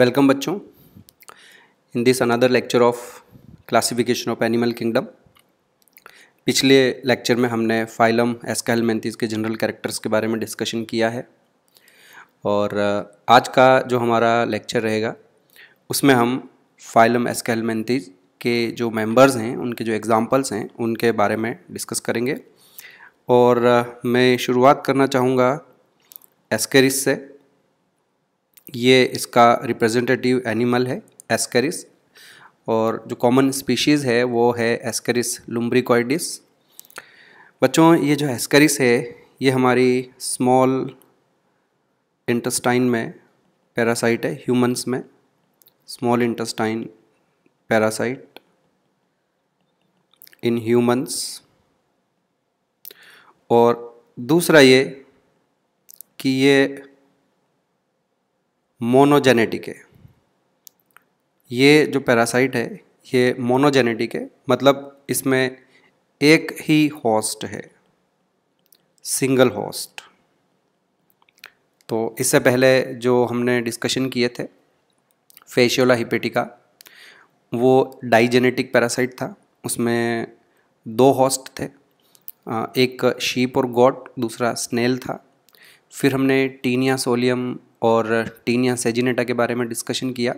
Welcome बच्चों in this another lecture of classification of animal kingdom पिछले lecture में हमने फाइलम एस्काहलमेंथीज के जनरल कैरेक्टर्स के बारे में डिस्कशन किया है और uh, आज का जो हमारा लेक्चर रहेगा उसमें हम फाइलम एस्काहलमेंथीज के जो मेंबर्स हैं उनके जो एग्ज़ाम्पल्स हैं उनके बारे में डिस्कस करेंगे और uh, मैं शुरुआत करना चाहूँगा एस्केरिस से ये इसका रिप्रेजेंटेटिव एनिमल है एस्करिस और जो कॉमन स्पीशीज़ है वो है एस्करिस लुम्ब्रिकॉइडिस बच्चों ये जो एस्करिस है ये हमारी स्मॉल इंटस्टाइन में पैरासाइट है ह्यूमंस में small intestine parasite in humans और दूसरा ये कि ये मोनोजेनेटिक है ये जो पैरासाइट है ये मोनोजेनेटिक है मतलब इसमें एक ही होस्ट है सिंगल होस्ट तो इससे पहले जो हमने डिस्कशन किए थे फेशियोला हिपेटिका वो डाइजेनेटिक पैरासाइट था उसमें दो होस्ट थे एक शीप और गॉट दूसरा स्नेल था फिर हमने टीनिया सोलियम और टीन या सेजिनेटा के बारे में डिस्कशन किया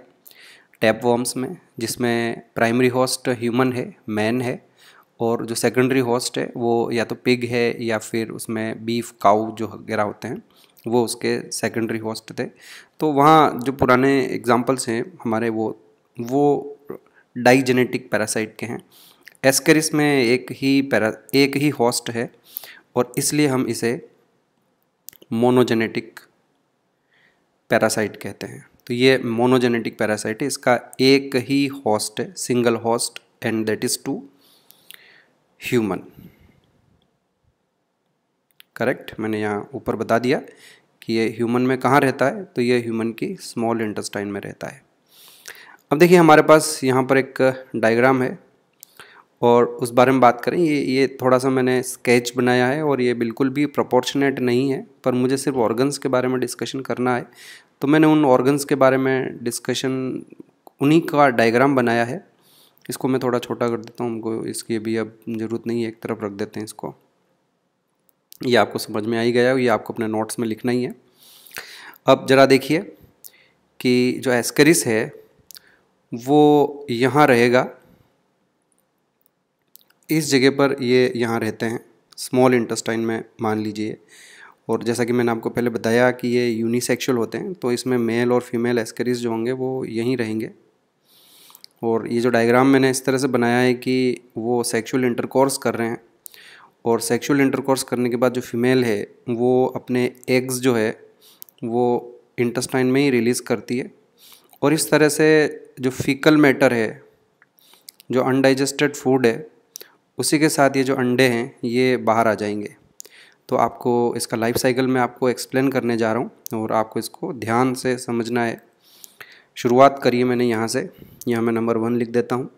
टैप वॉर्म्स में जिसमें प्राइमरी होस्ट ह्यूमन है मैन है और जो सेकेंडरी होस्ट है वो या तो पिग है या फिर उसमें बीफ काउ जो वगैरह होते हैं वो उसके सेकेंडरी होस्ट थे तो वहाँ जो पुराने एग्जाम्पल्स हैं हमारे वो वो डाइजेनेटिक पैरासाइट के हैं एस्केरिस में एक ही पैरा एक ही होस्ट है और इसलिए हम इसे मोनोजेनेटिक पैरासाइट कहते हैं तो ये मोनोजेनेटिक पैरासाइट है इसका एक ही हॉस्ट है single host and that is to human correct मैंने यहाँ ऊपर बता दिया कि ये ह्यूमन में कहाँ रहता है तो ये ह्यूमन की स्मॉल इंटेस्टाइन में रहता है अब देखिए हमारे पास यहाँ पर एक डायग्राम है और उस बारे में बात करें ये ये थोड़ा सा मैंने स्केच बनाया है और ये बिल्कुल भी प्रोपोर्शनेट नहीं है पर मुझे सिर्फ ऑर्गन्स के बारे में डिस्कशन करना है तो मैंने उन ऑर्गन्स के बारे में डिस्कशन उन्हीं का डायग्राम बनाया है इसको मैं थोड़ा छोटा कर देता हूँ हमको इसकी अभी अब ज़रूरत नहीं है एक तरफ रख देते हैं इसको ये आपको समझ में आ ही गया ये आपको अपने नोट्स में लिखना ही है अब ज़रा देखिए कि जो एस्करिस है वो यहाँ रहेगा इस जगह पर ये यहाँ रहते हैं स्मॉल इंटस्टाइन में मान लीजिए और जैसा कि मैंने आपको पहले बताया कि ये यूनिसेक्शुअल होते हैं तो इसमें मेल और फीमेल एस्करीज जो होंगे वो यहीं रहेंगे और ये जो डायग्राम मैंने इस तरह से बनाया है कि वो सेक्सुअल इंटरकोर्स कर रहे हैं और सेक्सुअल इंटरकोर्स करने के बाद जो फीमेल है वो अपने एग्स जो है वो इंटस्टाइन में ही रिलीज़ करती है और इस तरह से जो फीकल मैटर है जो अनडाइजेस्टेड फूड है उसी के साथ ये जो अंडे हैं ये बाहर आ जाएंगे तो आपको इसका लाइफ साइकिल मैं आपको एक्सप्लेन करने जा रहा हूँ और आपको इसको ध्यान से समझना है शुरुआत करिए मैंने यहाँ से यहाँ मैं नंबर वन लिख देता हूँ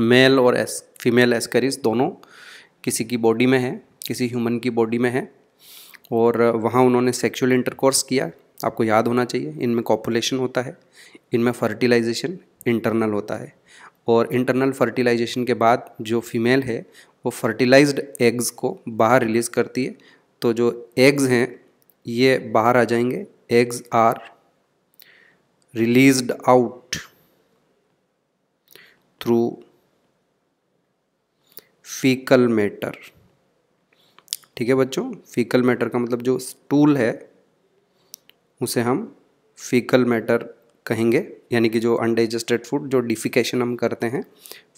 मेल और एस फीमेल एस्करिस दोनों किसी की बॉडी में है किसी ह्यूमन की बॉडी में है और वहाँ उन्होंने सेक्सुअल इंटरकोर्स किया आपको याद होना चाहिए इनमें कॉपुलेशन होता है इनमें फर्टिलाइजेशन इंटरनल होता है और इंटरनल फर्टिलाइजेशन के बाद जो फीमेल है वो फर्टिलाइज्ड एग्स को बाहर रिलीज़ करती है तो जो एग्ज़ हैं ये बाहर आ जाएंगे eggs are released out through faecal matter ठीक है बच्चों फीकल मैटर का मतलब जो स्टूल है उसे हम फीकल मैटर कहेंगे यानी कि जो अनडाइजेस्टेड फूड जो डिफिकेशन हम करते हैं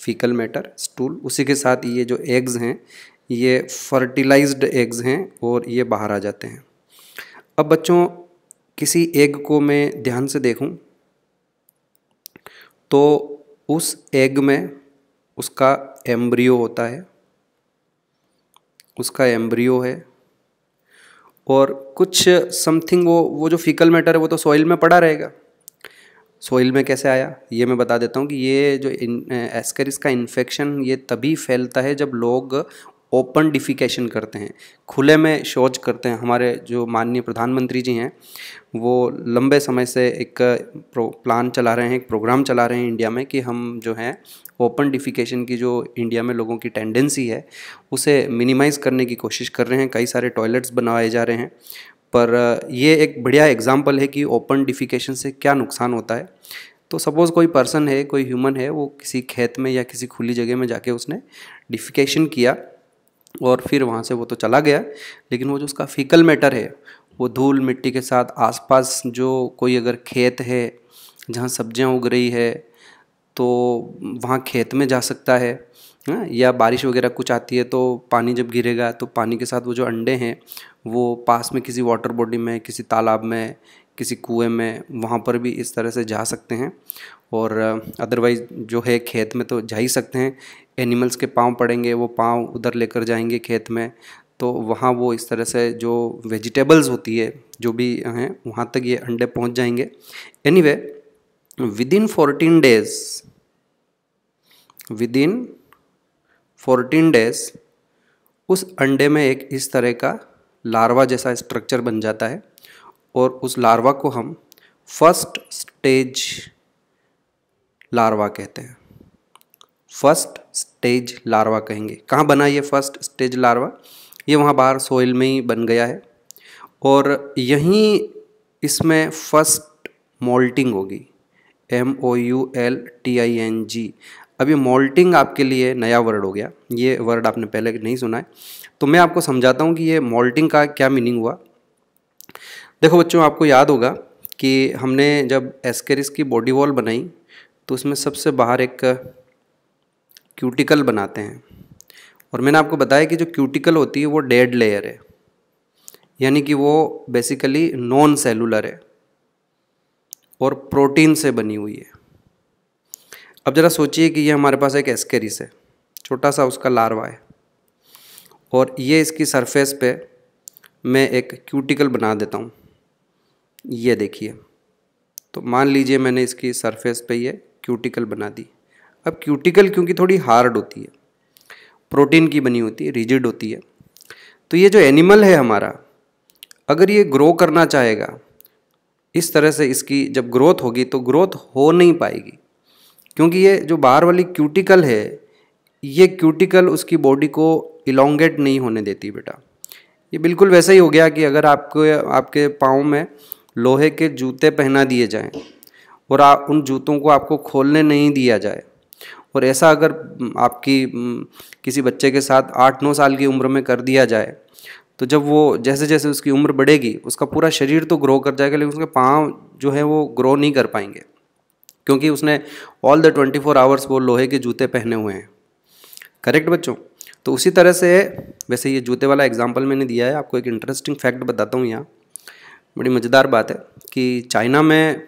फीकल मैटर स्टूल उसी के साथ ये जो एग्ज़ हैं ये फर्टिलाइज्ड एग्ज़ हैं और ये बाहर आ जाते हैं अब बच्चों किसी एग को मैं ध्यान से देखूं तो उस एग में उसका एम्ब्रियो होता है उसका एम्ब्रियो है और कुछ समथिंग वो वो जो फीकल मैटर है वो तो सॉइल में पड़ा रहेगा सोइल में कैसे आया ये मैं बता देता हूँ कि ये जो एस्करिस का इन्फेक्शन ये तभी फैलता है जब लोग ओपन डिफिकेशन करते हैं खुले में शौच करते हैं हमारे जो माननीय प्रधानमंत्री जी हैं वो लंबे समय से एक प्लान चला रहे हैं एक प्रोग्राम चला रहे हैं इंडिया में कि हम जो हैं ओपन डिफिकेशन की जो इंडिया में लोगों की टेंडेंसी है उसे मिनिमाइज़ करने की कोशिश कर रहे हैं कई सारे टॉयलेट्स बनवाए जा रहे हैं पर ये एक बढ़िया एग्जाम्पल है कि ओपन डिफिकेशन से क्या नुकसान होता है तो सपोज़ कोई पर्सन है कोई ह्यूमन है वो किसी खेत में या किसी खुली जगह में जाके उसने डिफिकेशन किया और फिर वहाँ से वो तो चला गया लेकिन वो जो उसका फिकल मैटर है वो धूल मिट्टी के साथ आसपास जो कोई अगर खेत है जहाँ सब्जियाँ उग रही है तो वहाँ खेत में जा सकता है हाँ, या बारिश वगैरह कुछ आती है तो पानी जब गिरेगा तो पानी के साथ वो जो अंडे हैं वो पास में किसी वाटर बॉडी में किसी तालाब में किसी कुएं में वहाँ पर भी इस तरह से जा सकते हैं और अदरवाइज़ जो है खेत में तो जा ही सकते हैं एनिमल्स के पाँव पड़ेंगे वो पाँव उधर लेकर जाएंगे खेत में तो वहाँ वो इस तरह से जो वेजिटेबल्स होती है जो भी हैं वहाँ तक ये अंडे पहुँच जाएंगे anyway within fourteen days within fourteen days उस अंडे में एक इस तरह का लार्वा जैसा स्ट्रक्चर बन जाता है और उस लार्वा को हम फर्स्ट स्टेज लार्वा कहते हैं फर्स्ट स्टेज लार्वा कहेंगे कहाँ बना ये फर्स्ट स्टेज लार्वा ये वहाँ बाहर सोइल में ही बन गया है और यहीं इसमें फर्स्ट मोल्टिंग होगी M O U L T I N G अब ये मोल्टिंग आपके लिए नया वर्ड हो गया ये वर्ड आपने पहले नहीं सुना है तो मैं आपको समझाता हूँ कि ये मोल्टिंग का क्या मीनिंग हुआ देखो बच्चों आपको याद होगा कि हमने जब एस्केरिस की बॉडी वॉल बनाई तो उसमें सबसे बाहर एक क्यूटिकल बनाते हैं और मैंने आपको बताया कि जो क्यूटिकल होती है वो डेड लेयर है यानी कि वो बेसिकली नॉन सेलुलर है और प्रोटीन से बनी हुई है अब ज़रा सोचिए कि ये हमारे पास एक एस्केरिस है छोटा सा उसका लार्वा है और ये इसकी सरफेस पे मैं एक क्यूटिकल बना देता हूँ ये देखिए तो मान लीजिए मैंने इसकी सरफेस पे ये क्यूटिकल बना दी अब क्यूटिकल क्योंकि थोड़ी हार्ड होती है प्रोटीन की बनी होती है रिजिड होती है तो ये जो एनिमल है हमारा अगर ये ग्रो करना चाहेगा इस तरह से इसकी जब ग्रोथ होगी तो ग्रोथ हो नहीं पाएगी क्योंकि ये जो बाहर वाली क्यूटिकल है ये क्यूटिकल उसकी बॉडी को इलोंगेट नहीं होने देती बेटा ये बिल्कुल वैसा ही हो गया कि अगर आपको आपके पाँव में लोहे के जूते पहना दिए जाएं और आ, उन जूतों को आपको खोलने नहीं दिया जाए और ऐसा अगर आपकी किसी बच्चे के साथ आठ नौ साल की उम्र में कर दिया जाए तो जब वो जैसे जैसे उसकी उम्र बढ़ेगी उसका पूरा शरीर तो ग्रो कर जाएगा लेकिन उसके पाँव जो है वो ग्रो नहीं कर पाएंगे क्योंकि उसने all the twenty four hours वो लोहे के जूते पहने हुए हैं करेक्ट बच्चों तो उसी तरह से वैसे ये जूते वाला एग्जाम्पल मैंने दिया है आपको एक इंटरेस्टिंग फैक्ट बताता हूँ यहाँ बड़ी मज़ेदार बात है कि चाइना में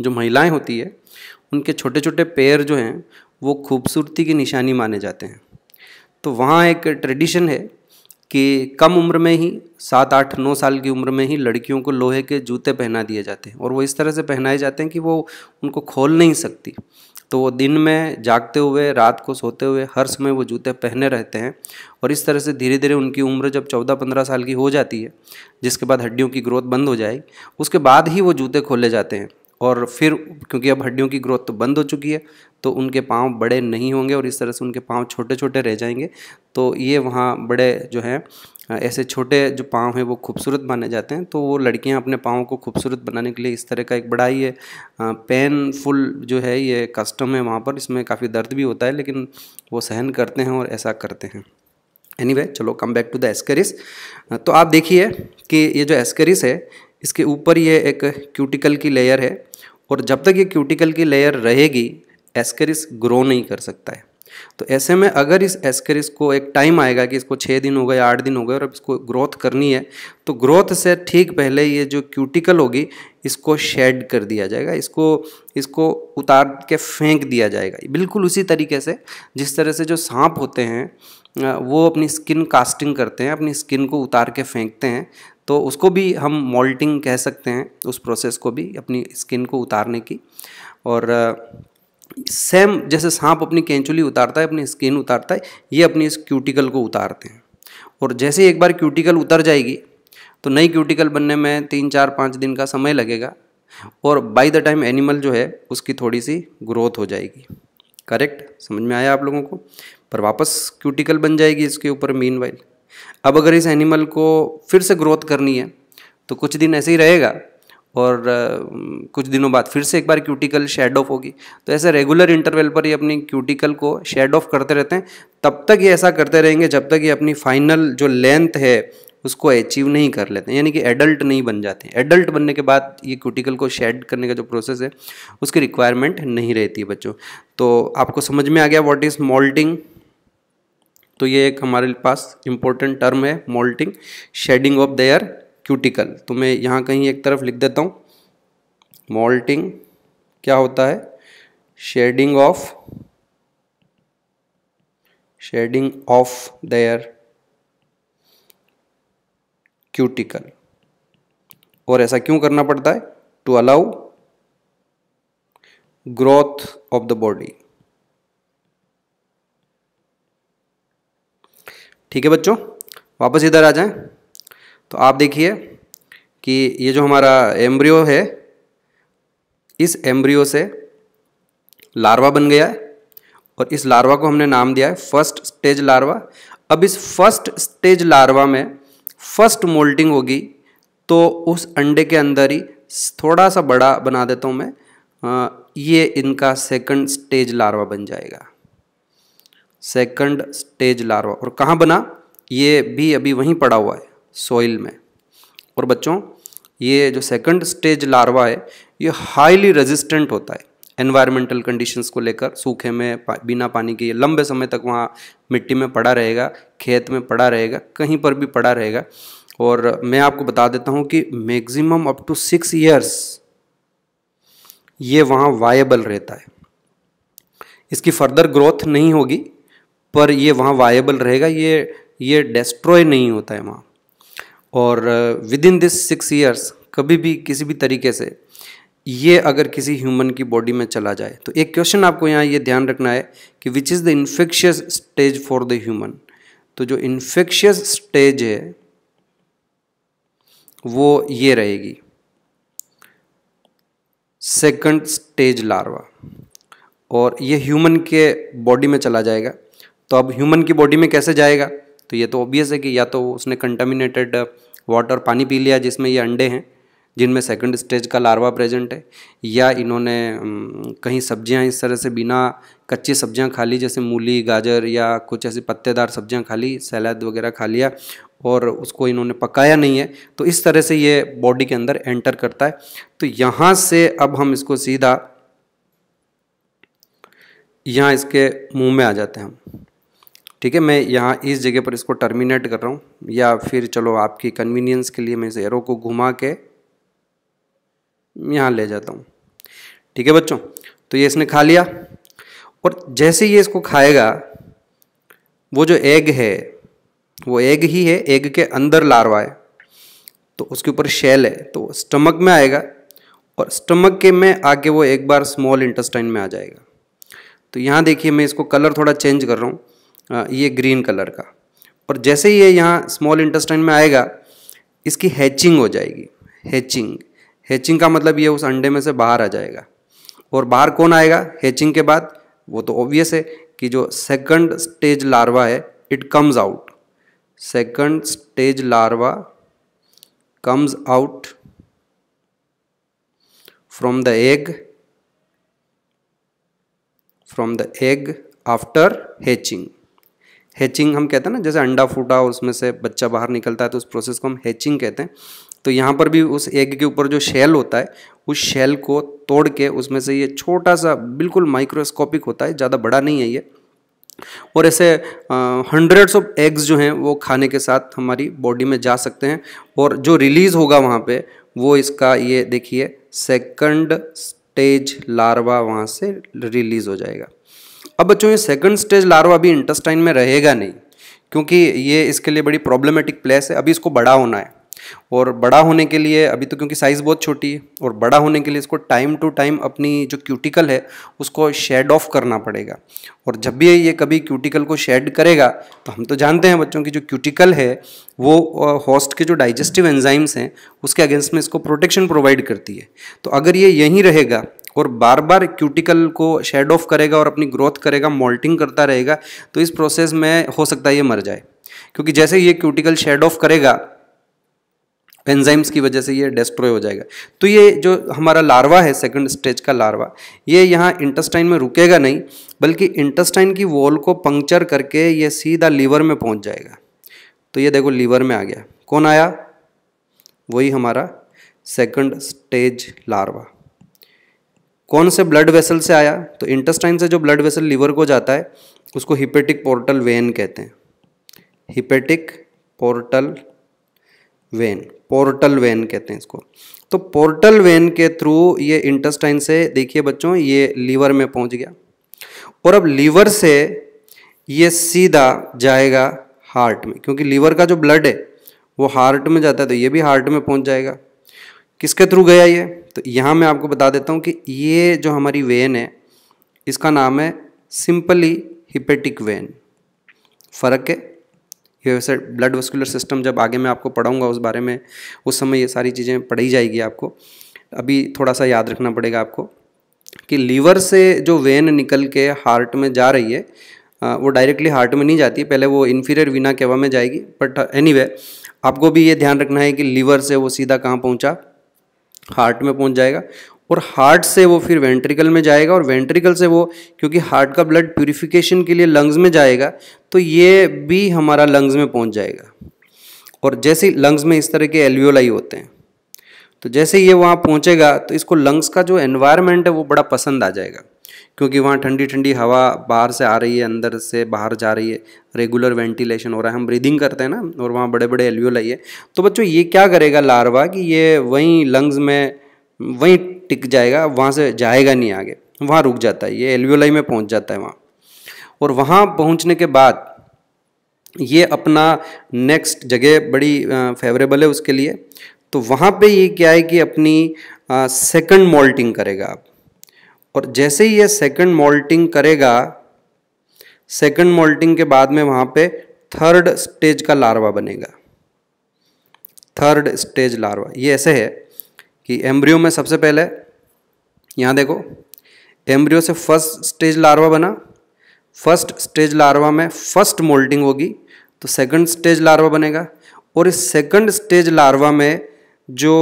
जो महिलाएं होती है उनके छोटे छोटे पैर जो हैं वो खूबसूरती की निशानी माने जाते हैं तो वहाँ एक ट्रेडिशन है कि कम उम्र में ही सात आठ नौ साल की उम्र में ही लड़कियों को लोहे के जूते पहना दिए जाते हैं और वो इस तरह से पहनाए जाते हैं कि वो उनको खोल नहीं सकती तो वो दिन में जागते हुए रात को सोते हुए हर समय वो जूते पहने रहते हैं और इस तरह से धीरे धीरे उनकी उम्र जब चौदह पंद्रह साल की हो जाती है जिसके बाद हड्डियों की ग्रोथ बंद हो जाएगी उसके बाद ही वो जूते खोले जाते हैं और फिर क्योंकि अब हड्डियों की ग्रोथ तो बंद हो चुकी है तो उनके पाँव बड़े नहीं होंगे और इस तरह से उनके पाँव छोटे छोटे रह जाएंगे तो ये वहाँ बड़े जो हैं ऐसे छोटे जो पाँव हैं वो खूबसूरत माने जाते हैं तो वो लड़कियाँ अपने पाँव को खूबसूरत बनाने के लिए इस तरह का एक बड़ा ही पेनफुल जो है ये कस्टम है वहाँ पर इसमें काफ़ी दर्द भी होता है लेकिन वो सहन करते हैं और ऐसा करते हैं एनी anyway, चलो come back to the Ascaris तो आप देखिए कि ये जो एस्करिस है इसके ऊपर ये एक क्यूटिकल की लेयर है और जब तक ये क्यूटिकल की लेयर रहेगी एस्करिस ग्रो नहीं कर सकता है तो ऐसे में अगर इस एस्करिस को एक टाइम आएगा कि इसको छः दिन हो गए आठ दिन हो गए और अब इसको ग्रोथ करनी है तो ग्रोथ से ठीक पहले ये जो क्यूटिकल होगी इसको शेड कर दिया जाएगा इसको इसको उतार के फेंक दिया जाएगा बिल्कुल उसी तरीके से जिस तरह से जो सांप होते हैं वो अपनी स्किन कास्टिंग करते हैं अपनी स्किन को उतार के फेंकते हैं तो उसको भी हम मॉल्टिंग कह सकते हैं उस प्रोसेस को भी अपनी स्किन को उतारने की और सेम जैसे सांप अपनी कैंचुली उतारता है अपनी स्किन उतारता है ये अपनी इस क्यूटिकल को उतारते हैं और जैसे एक बार क्यूटिकल उतर जाएगी तो नई क्यूटिकल बनने में तीन चार पाँच दिन का समय लगेगा और बाय द टाइम एनिमल जो है उसकी थोड़ी सी ग्रोथ हो जाएगी करेक्ट समझ में आया आप लोगों को पर वापस क्यूटिकल बन जाएगी इसके ऊपर मीन वाइल अब अगर इस एनिमल को फिर से ग्रोथ करनी है तो कुछ दिन ऐसे ही रहेगा और कुछ दिनों बाद फिर से एक बार क्यूटिकल शेड ऑफ होगी तो ऐसे रेगुलर इंटरवल पर ये अपनी क्यूटिकल को शेड ऑफ करते रहते हैं तब तक ये ऐसा करते रहेंगे जब तक ये अपनी फाइनल जो लेंथ है उसको अचीव नहीं कर लेते यानी कि एडल्ट नहीं बन जाते एडल्ट बनने के बाद ये क्यूटिकल को शेड करने का जो प्रोसेस है उसकी रिक्वायरमेंट नहीं रहती है बच्चों तो आपको समझ में आ गया व्हाट इज़ मॉल्टिंग तो ये एक हमारे पास इम्पोर्टेंट टर्म है moulting shedding of their cuticle तो मैं यहाँ कहीं एक तरफ लिख देता हूँ मोल्टिंग क्या होता है shedding of shedding of their cuticle और ऐसा क्यों करना पड़ता है to allow growth of the body ठीक है बच्चों वापस इधर आ जाएं तो आप देखिए कि ये जो हमारा एम्ब्रियो है इस एम्ब्रियो से लार्वा बन गया है और इस लार्वा को हमने नाम दिया है फर्स्ट स्टेज लार्वा अब इस फर्स्ट स्टेज लार्वा में फर्स्ट मोल्टिंग होगी तो उस अंडे के अंदर ही थोड़ा सा बड़ा बना देता हूँ मैं ये इनका सेकंड स्टेज लार्वा बन जाएगा सेकंड स्टेज लार्वा और कहाँ बना ये भी अभी वहीं पड़ा हुआ है सॉइल में और बच्चों ये जो सेकंड स्टेज लार्वा है ये हाईली रेजिस्टेंट होता है एनवायरमेंटल कंडीशंस को लेकर सूखे में पा, बिना पानी के लंबे समय तक वहाँ मिट्टी में पड़ा रहेगा खेत में पड़ा रहेगा कहीं पर भी पड़ा रहेगा और मैं आपको बता देता हूँ कि maximum up to six years ये वहाँ वायबल रहता है इसकी फर्दर ग्रोथ नहीं होगी पर ये वहाँ वायबल रहेगा ये ये डिस्ट्रॉय नहीं होता है वहाँ और within this six years कभी भी किसी भी तरीके से ये अगर किसी ह्यूमन की बॉडी में चला जाए तो एक क्वेश्चन आपको यहाँ ये ध्यान रखना है कि which is the infectious stage for the human तो जो इन्फेक्शियस स्टेज है वो ये रहेगी सेकंड स्टेज लार्वा और ये ह्यूमन के बॉडी में चला जाएगा तो अब ह्यूमन की बॉडी में कैसे जाएगा तो ये तो ऑब्वियस है कि या तो उसने कंटामिनेटेड वाटर uh, पानी पी लिया जिसमें ये अंडे हैं जिनमें सेकंड स्टेज का लार्वा प्रेजेंट है या इन्होंने um, कहीं सब्जियां इस तरह से बिना कच्ची सब्जियां खा ली जैसे मूली गाजर या कुछ ऐसी पत्तेदार सब्जियां खा ली सैलाद वगैरह खा लिया और उसको इन्होंने पकाया नहीं है तो इस तरह से ये बॉडी के अंदर एंटर करता है तो यहाँ से अब हम इसको सीधा यहाँ इसके मुँह में आ जाते हैं हम ठीक है मैं यहाँ इस जगह पर इसको टर्मिनेट कर रहा हूँ या फिर चलो आपकी कन्वीनियंस के लिए मैं इस एरो को घुमा के यहाँ ले जाता हूँ ठीक है बच्चों तो ये इसने खा लिया और जैसे ये इसको खाएगा वो जो एग है वो एग ही है एग के अंदर लारवा है तो उसके ऊपर शेल है तो स्टमक में आएगा और स्टमक के में आके वो एक बार स्मॉल इंटेस्टाइन में आ जाएगा तो यहाँ देखिए मैं इसको कलर थोड़ा चेंज कर रहा हूँ ये ग्रीन कलर का और जैसे ही ये यहाँ स्मॉल इंटेस्टाइन में आएगा इसकी हैचिंग हो जाएगी हैचिंग हैचिंग का मतलब ये उस अंडे में से बाहर आ जाएगा और बाहर कौन आएगा हैचिंग के बाद वो तो ऑब्वियस है कि जो सेकंड स्टेज लार्वा है it comes out second stage larva comes out from the egg from the egg after hatching hatching हम कहते हैं ना जैसे अंडा फूटा उसमें से बच्चा बाहर निकलता है तो उस प्रोसेस को हम हैचिंग कहते हैं तो यहाँ पर भी उस एग के ऊपर जो शेल होता है उस शेल को तोड़ के उसमें से ये छोटा सा बिल्कुल माइक्रोस्कोपिक होता है ज़्यादा बड़ा नहीं है ये और ऐसे हंड्रेड्स ऑफ एग्स जो हैं वो खाने के साथ हमारी बॉडी में जा सकते हैं और जो रिलीज़ होगा वहाँ पे वो इसका ये देखिए सेकंड स्टेज लार्वा वहाँ से रिलीज़ हो जाएगा अब बच्चों ये सेकंड स्टेज लार्वा अभी इंटस्टाइन में रहेगा नहीं क्योंकि ये इसके लिए बड़ी प्रॉब्लमेटिक प्लेस है अभी इसको बड़ा होना है और बड़ा होने के लिए अभी तो क्योंकि साइज़ बहुत छोटी है और बड़ा होने के लिए इसको टाइम टू टाइम अपनी जो क्यूटिकल है उसको शेड ऑफ करना पड़ेगा और जब भी ये कभी क्यूटिकल को शेड करेगा तो हम तो जानते हैं बच्चों की जो क्यूटिकल है वो होस्ट के जो डाइजेस्टिव एंजाइम्स हैं उसके अगेंस्ट में इसको प्रोटेक्शन प्रोवाइड करती है तो अगर ये यहीं रहेगा और बार बार क्यूटिकल को शेड ऑफ करेगा और अपनी ग्रोथ करेगा मोल्टिंग करता रहेगा तो इस प्रोसेस में हो सकता है ये मर जाए क्योंकि जैसे ये क्यूटिकल शेड ऑफ करेगा एंजाइम्स की वजह से ये डिस्ट्रॉय हो जाएगा तो ये जो हमारा लार्वा है सेकंड स्टेज का लार्वा ये यहाँ इंटेस्टाइन में रुकेगा नहीं बल्कि इंटेस्टाइन की वॉल को पंक्चर करके ये सीधा लीवर में पहुँच जाएगा तो ये देखो लीवर में आ गया कौन आया वही हमारा सेकंड स्टेज लार्वा कौन से ब्लड वेसल से आया तो इंटेस्टाइन से जो ब्लड वेसल लीवर को जाता है उसको हिपेटिक पोर्टल वेन कहते हैं hepatic portal vein portal vein कहते हैं इसको तो पोर्टल वेन के थ्रू ये इंटेस्टाइन से देखिए बच्चों ये लीवर में पहुंच गया और अब लीवर से ये सीधा जाएगा हार्ट में क्योंकि लीवर का जो ब्लड है वो हार्ट में जाता है तो ये भी हार्ट में पहुंच जाएगा किसके थ्रू गया ये तो यहाँ मैं आपको बता देता हूँ कि ये जो हमारी वेन है इसका नाम है सिंपली हिपेटिक वेन फ़र्क है ये वैसे ब्लड वस्कुलर सिस्टम जब आगे मैं आपको पढ़ाऊँगा उस बारे में उस समय ये सारी चीज़ें पढ़ी जाएगी आपको अभी थोड़ा सा याद रखना पड़ेगा आपको कि लीवर से जो वेन निकल के हार्ट में जा रही है वो डायरेक्टली हार्ट में नहीं जाती पहले वो इन्फीरियर वीना केवा में जाएगी बट एनीवे anyway, आपको भी ये ध्यान रखना है कि लीवर से वो सीधा कहाँ पहुँचा हार्ट में पहुंच जाएगा और हार्ट से वो फिर वेंट्रिकल में जाएगा और वेंट्रिकल से वो क्योंकि हार्ट का ब्लड प्यूरिफिकेशन के लिए लंग्स में जाएगा तो ये भी हमारा लंग्स में पहुंच जाएगा और जैसे लंग्स में इस तरह के एल्वियोलाई होते हैं तो जैसे ये वहाँ पहुँचेगा तो इसको लंग्स का जो एनवायरमेंट है वो बड़ा पसंद आ जाएगा क्योंकि वहाँ ठंडी ठंडी हवा बाहर से आ रही है अंदर से बाहर जा रही है रेगुलर वेंटिलेशन हो रहा है हम ब्रीदिंग करते हैं ना और वहाँ बड़े बड़े एल्वियोल आई है तो बच्चों ये क्या करेगा लार्वा कि ये वहीं लंग्स में वहीं टिक जाएगा वहाँ से जाएगा नहीं आगे वहाँ रुक जाता है ये एलवियोलाई में पहुँच जाता है वहाँ और वहाँ पहुँचने के बाद ये अपना नेक्स्ट जगह बड़ी फेवरेबल है उसके लिए तो वहाँ पे ये क्या है कि अपनी सेकंड मोल्टिंग करेगा आप और जैसे ही ये सेकंड मोल्टिंग करेगा सेकंड मोल्टिंग के बाद में वहाँ पे थर्ड स्टेज का लार्वा बनेगा थर्ड स्टेज लार्वा ये ऐसे है कि एम्ब्रियो में सबसे पहले यहाँ देखो एम्ब्रियो से फर्स्ट स्टेज लार्वा बना फर्स्ट स्टेज लार्वा में फर्स्ट मोल्टिंग होगी तो सेकंड स्टेज लार्वा बनेगा और इस सेकंड स्टेज लार्वा में जो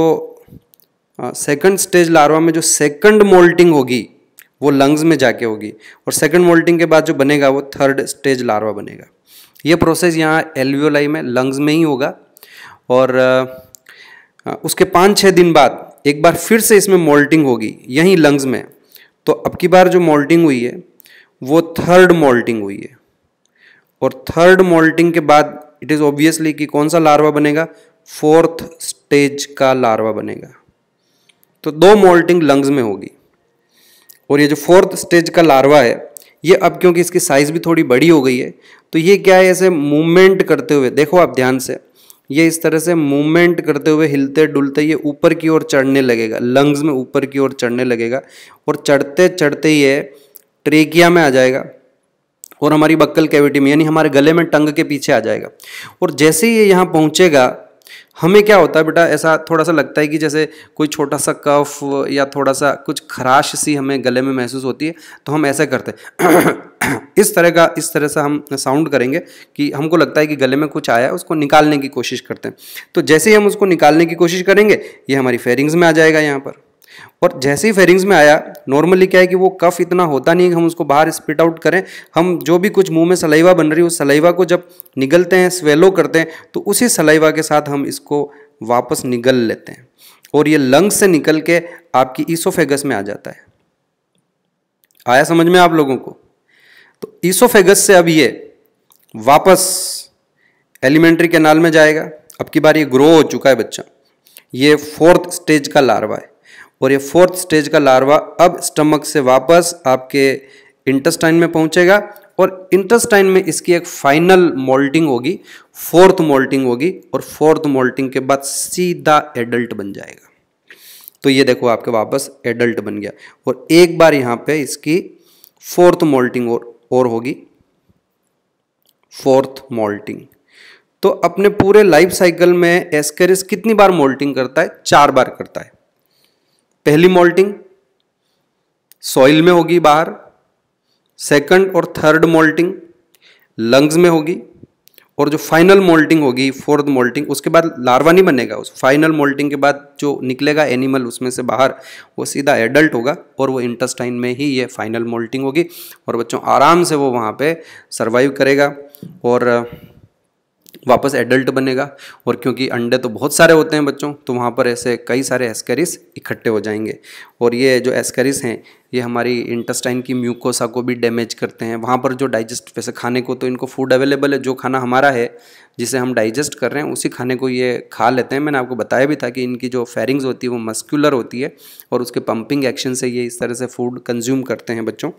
सेकंड स्टेज लार्वा में जो सेकंड मोल्टिंग होगी वो लंग्स में जाके होगी और सेकेंड मोल्टिंग के बाद जो बनेगा वो थर्ड स्टेज लार्वा बनेगा ये प्रोसेस यहाँ एलवीओलाई में लंग्स में ही होगा और उसके पाँच छः दिन बाद एक बार फिर से इसमें मोल्टिंग होगी यहीं लंग्स में तो अब की बार जो मोल्टिंग हुई है वो थर्ड मोल्टिंग हुई है और थर्ड मोल्टिंग के बाद इट इज़ ऑब्वियसली कि कौन सा लार्वा बनेगा फोर्थ स्टेज का लार्वा बनेगा तो दो मोल्टिंग लंग्स में होगी और ये जो फोर्थ स्टेज का लार्वा है ये अब क्योंकि इसकी साइज़ भी थोड़ी बड़ी हो गई है तो ये क्या है ऐसे मूवमेंट करते हुए देखो आप ध्यान से ये इस तरह से मूवमेंट करते हुए हिलते डुलते ये ऊपर की ओर चढ़ने लगेगा लंग्स में ऊपर की ओर चढ़ने लगेगा और चढ़ते चढ़ते ये ट्रेकिया में आ जाएगा और हमारी बक्कल कैविटी में यानी हमारे गले में टंग के पीछे आ जाएगा और जैसे ही ये यहाँ पहुँचेगा हमें क्या होता है बेटा ऐसा थोड़ा सा लगता है कि जैसे कोई छोटा सा कफ या थोड़ा सा कुछ खराश सी हमें गले में महसूस होती है तो हम ऐसा करते हैं इस तरह का इस तरह से हम साउंड करेंगे कि हमको लगता है कि गले में कुछ आया है उसको निकालने की कोशिश करते हैं तो जैसे ही हम उसको निकालने की कोशिश करेंगे ये हमारी फेयरिंग्स में आ जाएगा यहाँ पर और जैसे ही फेरिंग्स में आया नॉर्मली क्या है कि वो कफ इतना होता नहीं कि हम उसको बाहर स्पिट आउट करें हम जो भी कुछ मुंह में सलाइवा बन रही है उस सलाइवा को जब निगलते हैं स्वेलो करते हैं तो उसी सलाइवा के साथ हम इसको वापस निगल लेते हैं और ये लंग्स से निकल के आपकी ईसोफेगस में आ जाता है आया समझ में आप लोगों को तो ईसोफेगस से अब ये वापस एलिमेंट्री कैनाल में जाएगा अब की बार ये ग्रो हो चुका है बच्चा ये फोर्थ स्टेज का लार्वा है और ये फोर्थ स्टेज का लार्वा अब स्टमक से वापस आपके इंटेस्टाइन में पहुंचेगा और इंटेस्टाइन में इसकी एक फाइनल मोल्टिंग होगी फोर्थ मोल्टिंग होगी और फोर्थ मोल्टिंग के बाद सीधा एडल्ट बन जाएगा तो ये देखो आपके वापस एडल्ट बन गया और एक बार यहां पे इसकी फोर्थ मोल्टिंग और, और होगी फोर्थ मोल्टिंग तो अपने पूरे लाइफ साइकिल में एस्केरिस कितनी बार मोल्टिंग करता है चार बार करता है पहली मोल्टिंग सॉइल में होगी बाहर सेकंड और थर्ड मोल्टिंग लंग्स में होगी और जो फाइनल मोल्टिंग होगी फोर्थ मोल्टिंग उसके बाद लार्वा नहीं बनेगा उस फाइनल मोल्टिंग के बाद जो निकलेगा एनिमल उसमें से बाहर वो सीधा एडल्ट होगा और वो इंटस्टाइन में ही ये फाइनल मोल्टिंग होगी और बच्चों आराम से वो वहाँ पे सर्वाइव करेगा और वापस एडल्ट बनेगा और क्योंकि अंडे तो बहुत सारे होते हैं बच्चों तो वहाँ पर ऐसे कई सारे एस्करिस इकट्ठे हो जाएंगे और ये जो एस्करिस हैं ये हमारी इंटेस्टाइन की म्यूकोसा को भी डैमेज करते हैं वहाँ पर जो डाइजेस्ट वैसे खाने को तो इनको फूड अवेलेबल है जो खाना हमारा है जिसे हम डाइजेस्ट कर रहे हैं उसी खाने को ये खा लेते हैं मैंने आपको बताया भी था कि इनकी जो फेरिंग्स होती है वो मस्क्यूलर होती है और उसके पंपिंग एक्शन से ये इस तरह से फूड कंज्यूम करते हैं बच्चों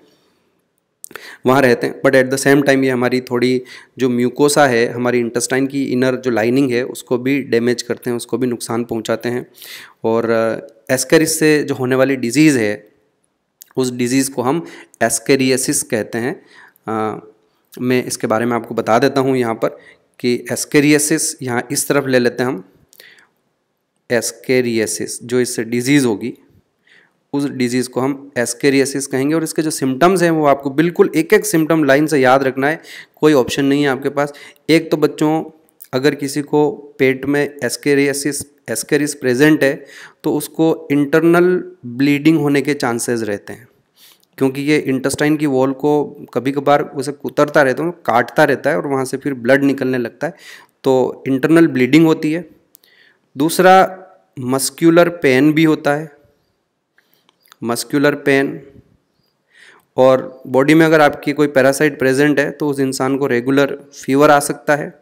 वहाँ रहते हैं but at the same time ये हमारी थोड़ी जो म्यूकोसा है हमारी इंटेस्टाइन की इनर जो लाइनिंग है उसको भी डैमेज करते हैं उसको भी नुकसान पहुँचाते हैं और एस्केरिस uh, से जो होने वाली डिजीज़ है उस डिज़ीज़ को हम एस्केरियसिस कहते हैं आ, uh, मैं इसके बारे में आपको बता देता हूँ यहाँ पर कि एस्केरियसिस यहाँ इस तरफ ले लेते हैं हम एस्केरियसिस जो इससे डिज़ीज़ होगी उस डिजीज़ को हम एस्केरियसिस कहेंगे और इसके जो सिम्टम्स हैं वो आपको बिल्कुल एक एक सिम्टम लाइन से याद रखना है कोई ऑप्शन नहीं है आपके पास एक तो बच्चों अगर किसी को पेट में एस्केरियसिस एस्केरिस प्रेजेंट है तो उसको इंटरनल ब्लीडिंग होने के चांसेस रहते हैं क्योंकि ये इंटस्टाइन की वॉल को कभी कभार उसे उतरता रहता है काटता रहता है और वहाँ से फिर ब्लड निकलने लगता है तो इंटरनल ब्लीडिंग होती है दूसरा मस्क्यूलर पेन भी होता है मस्कुलर पेन और बॉडी में अगर आपकी कोई पैरासाइट प्रेजेंट है तो उस इंसान को रेगुलर फीवर आ सकता है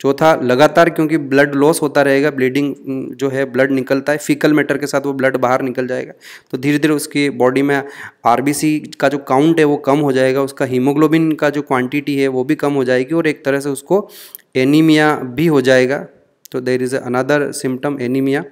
चौथा लगातार क्योंकि ब्लड लॉस होता रहेगा ब्लीडिंग जो है ब्लड निकलता है फीकल मैटर के साथ वो ब्लड बाहर निकल जाएगा तो धीरे धीरे उसकी बॉडी में आर का जो काउंट है वो कम हो जाएगा उसका हीमोग्लोबिन का जो क्वांटिटी है वो भी कम हो जाएगी और एक तरह से उसको एनीमिया भी हो जाएगा तो there is another symptom anaemia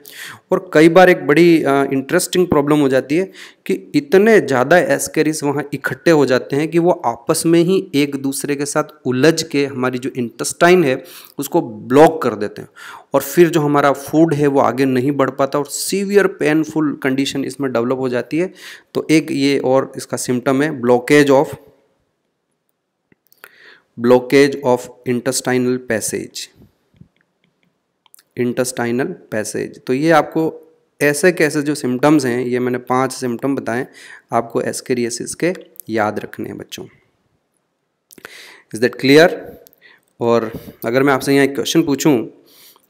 और कई बार एक बड़ी इंटरेस्टिंग प्रॉब्लम हो जाती है कि इतने ज़्यादा एस्केरिस वहाँ इकट्ठे हो जाते हैं कि वो आपस में ही एक दूसरे के साथ उलझ के हमारी जो इंटेस्टाइन है उसको ब्लॉक कर देते हैं और फिर जो हमारा फूड है वो आगे नहीं बढ़ पाता और सीवियर पेनफुल कंडीशन इसमें डेवलप हो जाती है तो एक ये और इसका सिम्टम है blockage of blockage of intestinal passage intestinal passage तो ये आपको ऐसे कैसे जो सिम्टम्स हैं ये मैंने पांच सिम्टम बताए आपको एस्केरियसिस के याद रखने हैं बच्चों इज़ दैट क्लियर और अगर मैं आपसे यहाँ एक क्वेश्चन पूछूं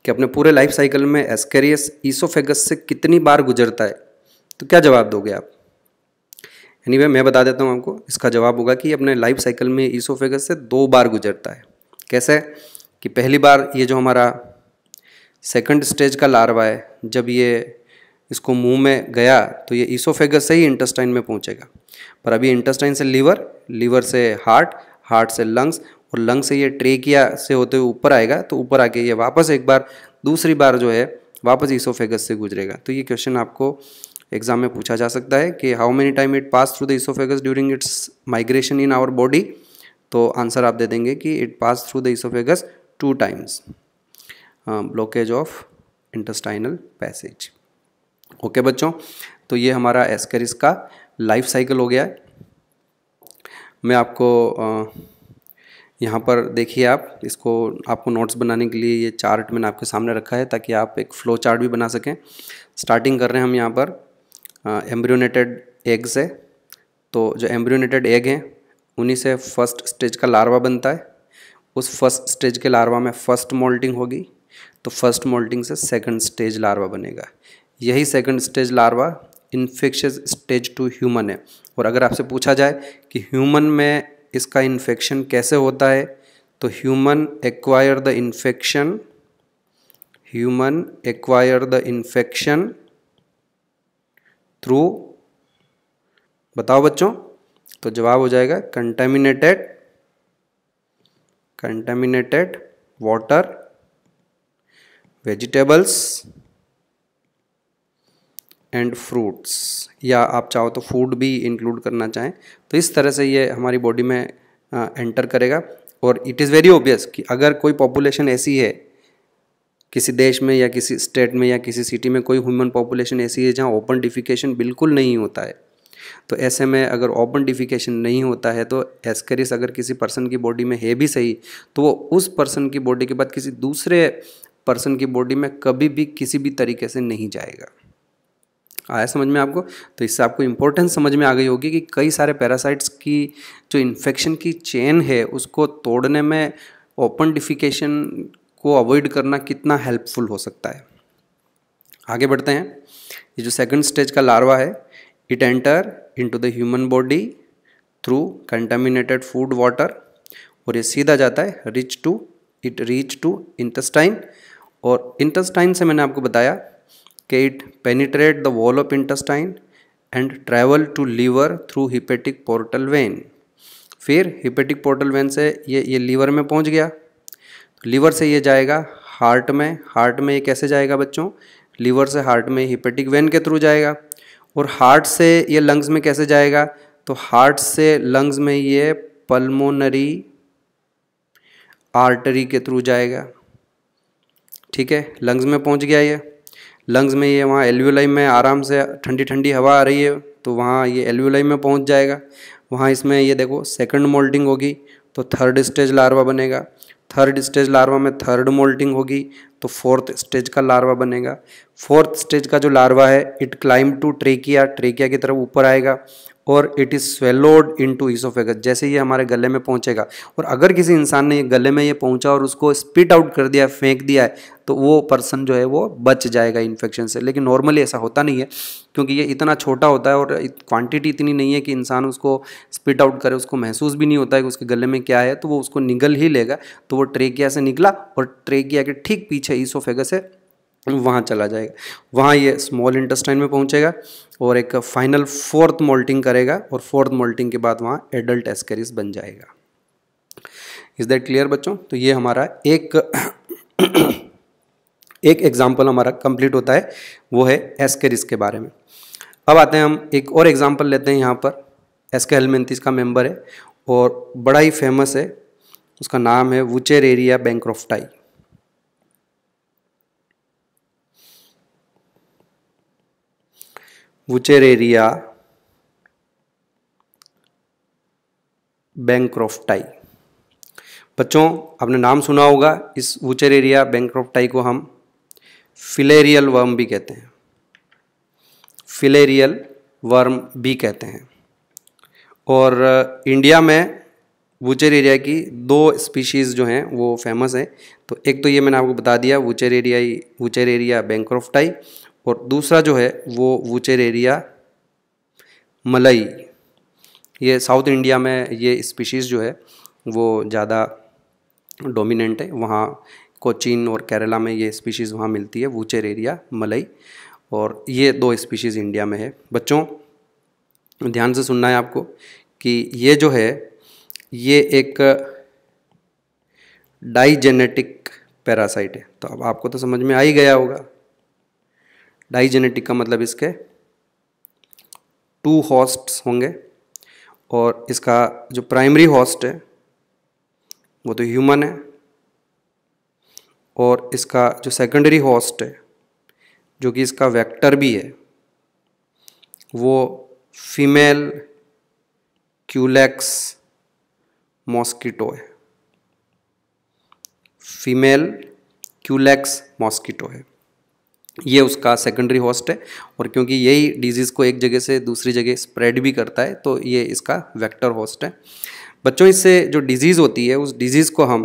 कि अपने पूरे लाइफ साइकिल में एस्केरियस ईसोफेगस से कितनी बार गुजरता है तो क्या जवाब दोगे आप एनी anyway, मैं बता देता हूँ आपको इसका जवाब होगा कि अपने लाइफ साइकिल में ईसोफेगस से दो बार गुजरता है कैसे कि पहली बार ये जो हमारा सेकंड स्टेज का लार्वा है जब ये इसको मुंह में गया तो ये ईसोफेगस से ही इंटेस्टाइन में पहुंचेगा पर अभी इंटेस्टाइन से लीवर लीवर से हार्ट हार्ट से लंग्स और लंग से ये ट्रेकिया से होते हुए ऊपर आएगा तो ऊपर आके ये वापस एक बार दूसरी बार जो है वापस ईसोफेगस से गुजरेगा तो ये क्वेश्चन आपको एग्जाम में पूछा जा सकता है कि how many time it pass through the oesophagus during its migration in our body तो आंसर आप दे देंगे कि it pass through the oesophagus two times blockage of intestinal passage okay बच्चों तो ये हमारा एस्केरिस का लाइफ साइकिल हो गया है मैं आपको यहाँ पर देखिए आप इसको आपको नोट्स बनाने के लिए ये चार्ट मैंने आपके सामने रखा है ताकि आप एक फ्लो चार्ट भी बना सकें स्टार्टिंग कर रहे हैं हम यहाँ पर एम्ब्रियोनेटेड एग से तो जो एम्ब्रियोनेटेड एग हैं उन्हीं से फर्स्ट स्टेज का लार्वा बनता है उस फर्स्ट स्टेज के लार्वा में फर्स्ट मोल्टिंग होगी तो फर्स्ट मोल्टिंग से सेकंड स्टेज लार्वा बनेगा यही second stage larva infectious stage to human है और अगर आपसे पूछा जाए कि ह्यूमन में इसका इन्फेक्शन कैसे होता है तो human acquire the infection human acquire the infection through बताओ बच्चों तो जवाब हो जाएगा contaminated contaminated water vegetables and fruits या आप चाहो तो फूड भी इंक्लूड करना चाहें तो इस तरह से ये हमारी बॉडी में एंटर करेगा और इट इज़ वेरी ऑब्वियस कि अगर कोई पॉपुलेशन ऐसी है किसी देश में या किसी स्टेट में या किसी सिटी में कोई ह्यूमन पॉपुलेशन ऐसी है जहाँ ओपन डिफिकेशन बिल्कुल नहीं होता है तो ऐसे में अगर ओपन डिफिकेशन नहीं होता है तो एस्करिस अगर किसी पर्सन की बॉडी में है भी सही तो वो उस पर्सन की बॉडी के बाद किसी दूसरे पर्सन की बॉडी में कभी भी किसी भी तरीके से नहीं जाएगा आया समझ में आपको तो इससे आपको इम्पोर्टेंस समझ में आ गई होगी कि कई सारे पैरासाइट्स की जो इन्फेक्शन की चेन है उसको तोड़ने में ओपन डिफिकेशन को अवॉइड करना कितना हेल्पफुल हो सकता है आगे बढ़ते हैं ये जो सेकंड स्टेज का लार्वा है it enter into the human body through contaminated food water और ये सीधा जाता है reach to it reach to intestine और इंटस्टाइन से मैंने आपको बताया कि it penetrate the wall of intestine and travel to liver through hepatic portal vein फिर हिपेटिक पोर्टल वेन से ये ये लीवर में पहुंच गया लीवर से ये जाएगा हार्ट में हार्ट में ये कैसे जाएगा बच्चों लीवर से हार्ट में हिपेटिक वेन के थ्रू जाएगा और हार्ट से ये लंग्स में कैसे जाएगा तो हार्ट से लंग्स में ये पल्मोनरी आर्टरी के थ्रू जाएगा ठीक है लंग्स में पहुंच गया ये लंग्स में ये वहाँ एल्यूलाई में आराम से ठंडी ठंडी हवा आ रही है तो वहाँ ये एल्यूलाई में पहुँच जाएगा वहाँ इसमें ये देखो सेकंड मोल्टिंग होगी तो थर्ड स्टेज लार्वा बनेगा थर्ड स्टेज लार्वा में थर्ड मोल्टिंग होगी तो फोर्थ स्टेज का लार्वा बनेगा फोर्थ स्टेज का जो लार्वा है it climb to trachea trachea की तरफ ऊपर आएगा और it is swallowed into oesophagus जैसे ये हमारे गले में पहुंचेगा और अगर किसी इंसान ने ये गले में ये पहुंचा और उसको स्पिट आउट कर दिया फेंक दिया है तो वो पर्सन जो है वो बच जाएगा इन्फेक्शन से लेकिन नॉर्मली ऐसा होता नहीं है क्योंकि ये इतना छोटा होता है और क्वांटिटी इतनी नहीं है कि इंसान उसको स्पिट आउट करे उसको महसूस भी नहीं होता है कि उसके गले में क्या है तो वो उसको निगल ही लेगा तो वो ट्रेकिया से निकला और ट्रेकिया के ठीक पीछे ईसोफेगस है वहाँ चला जाएगा वहाँ ये स्मॉल इंटेस्टाइन में पहुँचेगा और एक फाइनल फोर्थ मोल्टिंग करेगा और फोर्थ मोल्टिंग के बाद वहाँ एडल्ट एस्केरिस बन जाएगा इज़ दैट क्लियर बच्चों तो ये हमारा एक एक एग्जाम्पल हमारा कंप्लीट होता है वो है एस्केरिस के बारे में अब आते हैं हम एक और एग्जाम्पल लेते हैं यहाँ पर एस्के हेलमेंथिस का मेंबर है और बड़ा ही फेमस है उसका नाम है वुचेर एरिया बैंक्रोफ्टाई वुचेरेरिया बैंक्रॉफ्टाई बच्चों आपने नाम सुना होगा इस वुचेरेरिया बैंक्रॉफ्टाई को हम फिलेरियल वर्म भी कहते हैं फिलेरियल वर्म भी कहते हैं और इंडिया uh, में वूचर एरिया की दो स्पीशीज़ जो हैं वो फेमस हैं तो एक तो ये मैंने आपको बता दिया वूचर एरिया वूचर एरिया बैंक्रॉफ्टाई और दूसरा जो है वो एरिया मलई ये साउथ इंडिया में ये स्पीशीज़ जो है वो ज़्यादा डोमिनेंट है वहाँ कोचीन और केरला में ये स्पीशीज़ वहाँ मिलती है एरिया मलई और ये दो स्पीशीज़ इंडिया में है बच्चों ध्यान से सुनना है आपको कि ये जो है ये एक डाइजेनेटिक पैरासाइट है तो अब आपको तो समझ में आ ही गया होगा डाइजेनेटिक का मतलब इसके टू हॉस्ट्स होंगे और इसका जो प्राइमरी हॉस्ट है वो तो ह्यूमन है और इसका जो सेकेंडरी हॉस्ट है जो कि इसका वेक्टर भी है वो फीमेल क्यूलेक्स मॉस्किटो है फीमेल क्यूलेक्स मॉस्किटो है ये उसका सेकेंडरी होस्ट है और क्योंकि यही डिजीज़ को एक जगह से दूसरी जगह स्प्रेड भी करता है तो ये इसका वेक्टर होस्ट है बच्चों इससे जो डिजीज़ होती है उस डिजीज़ को हम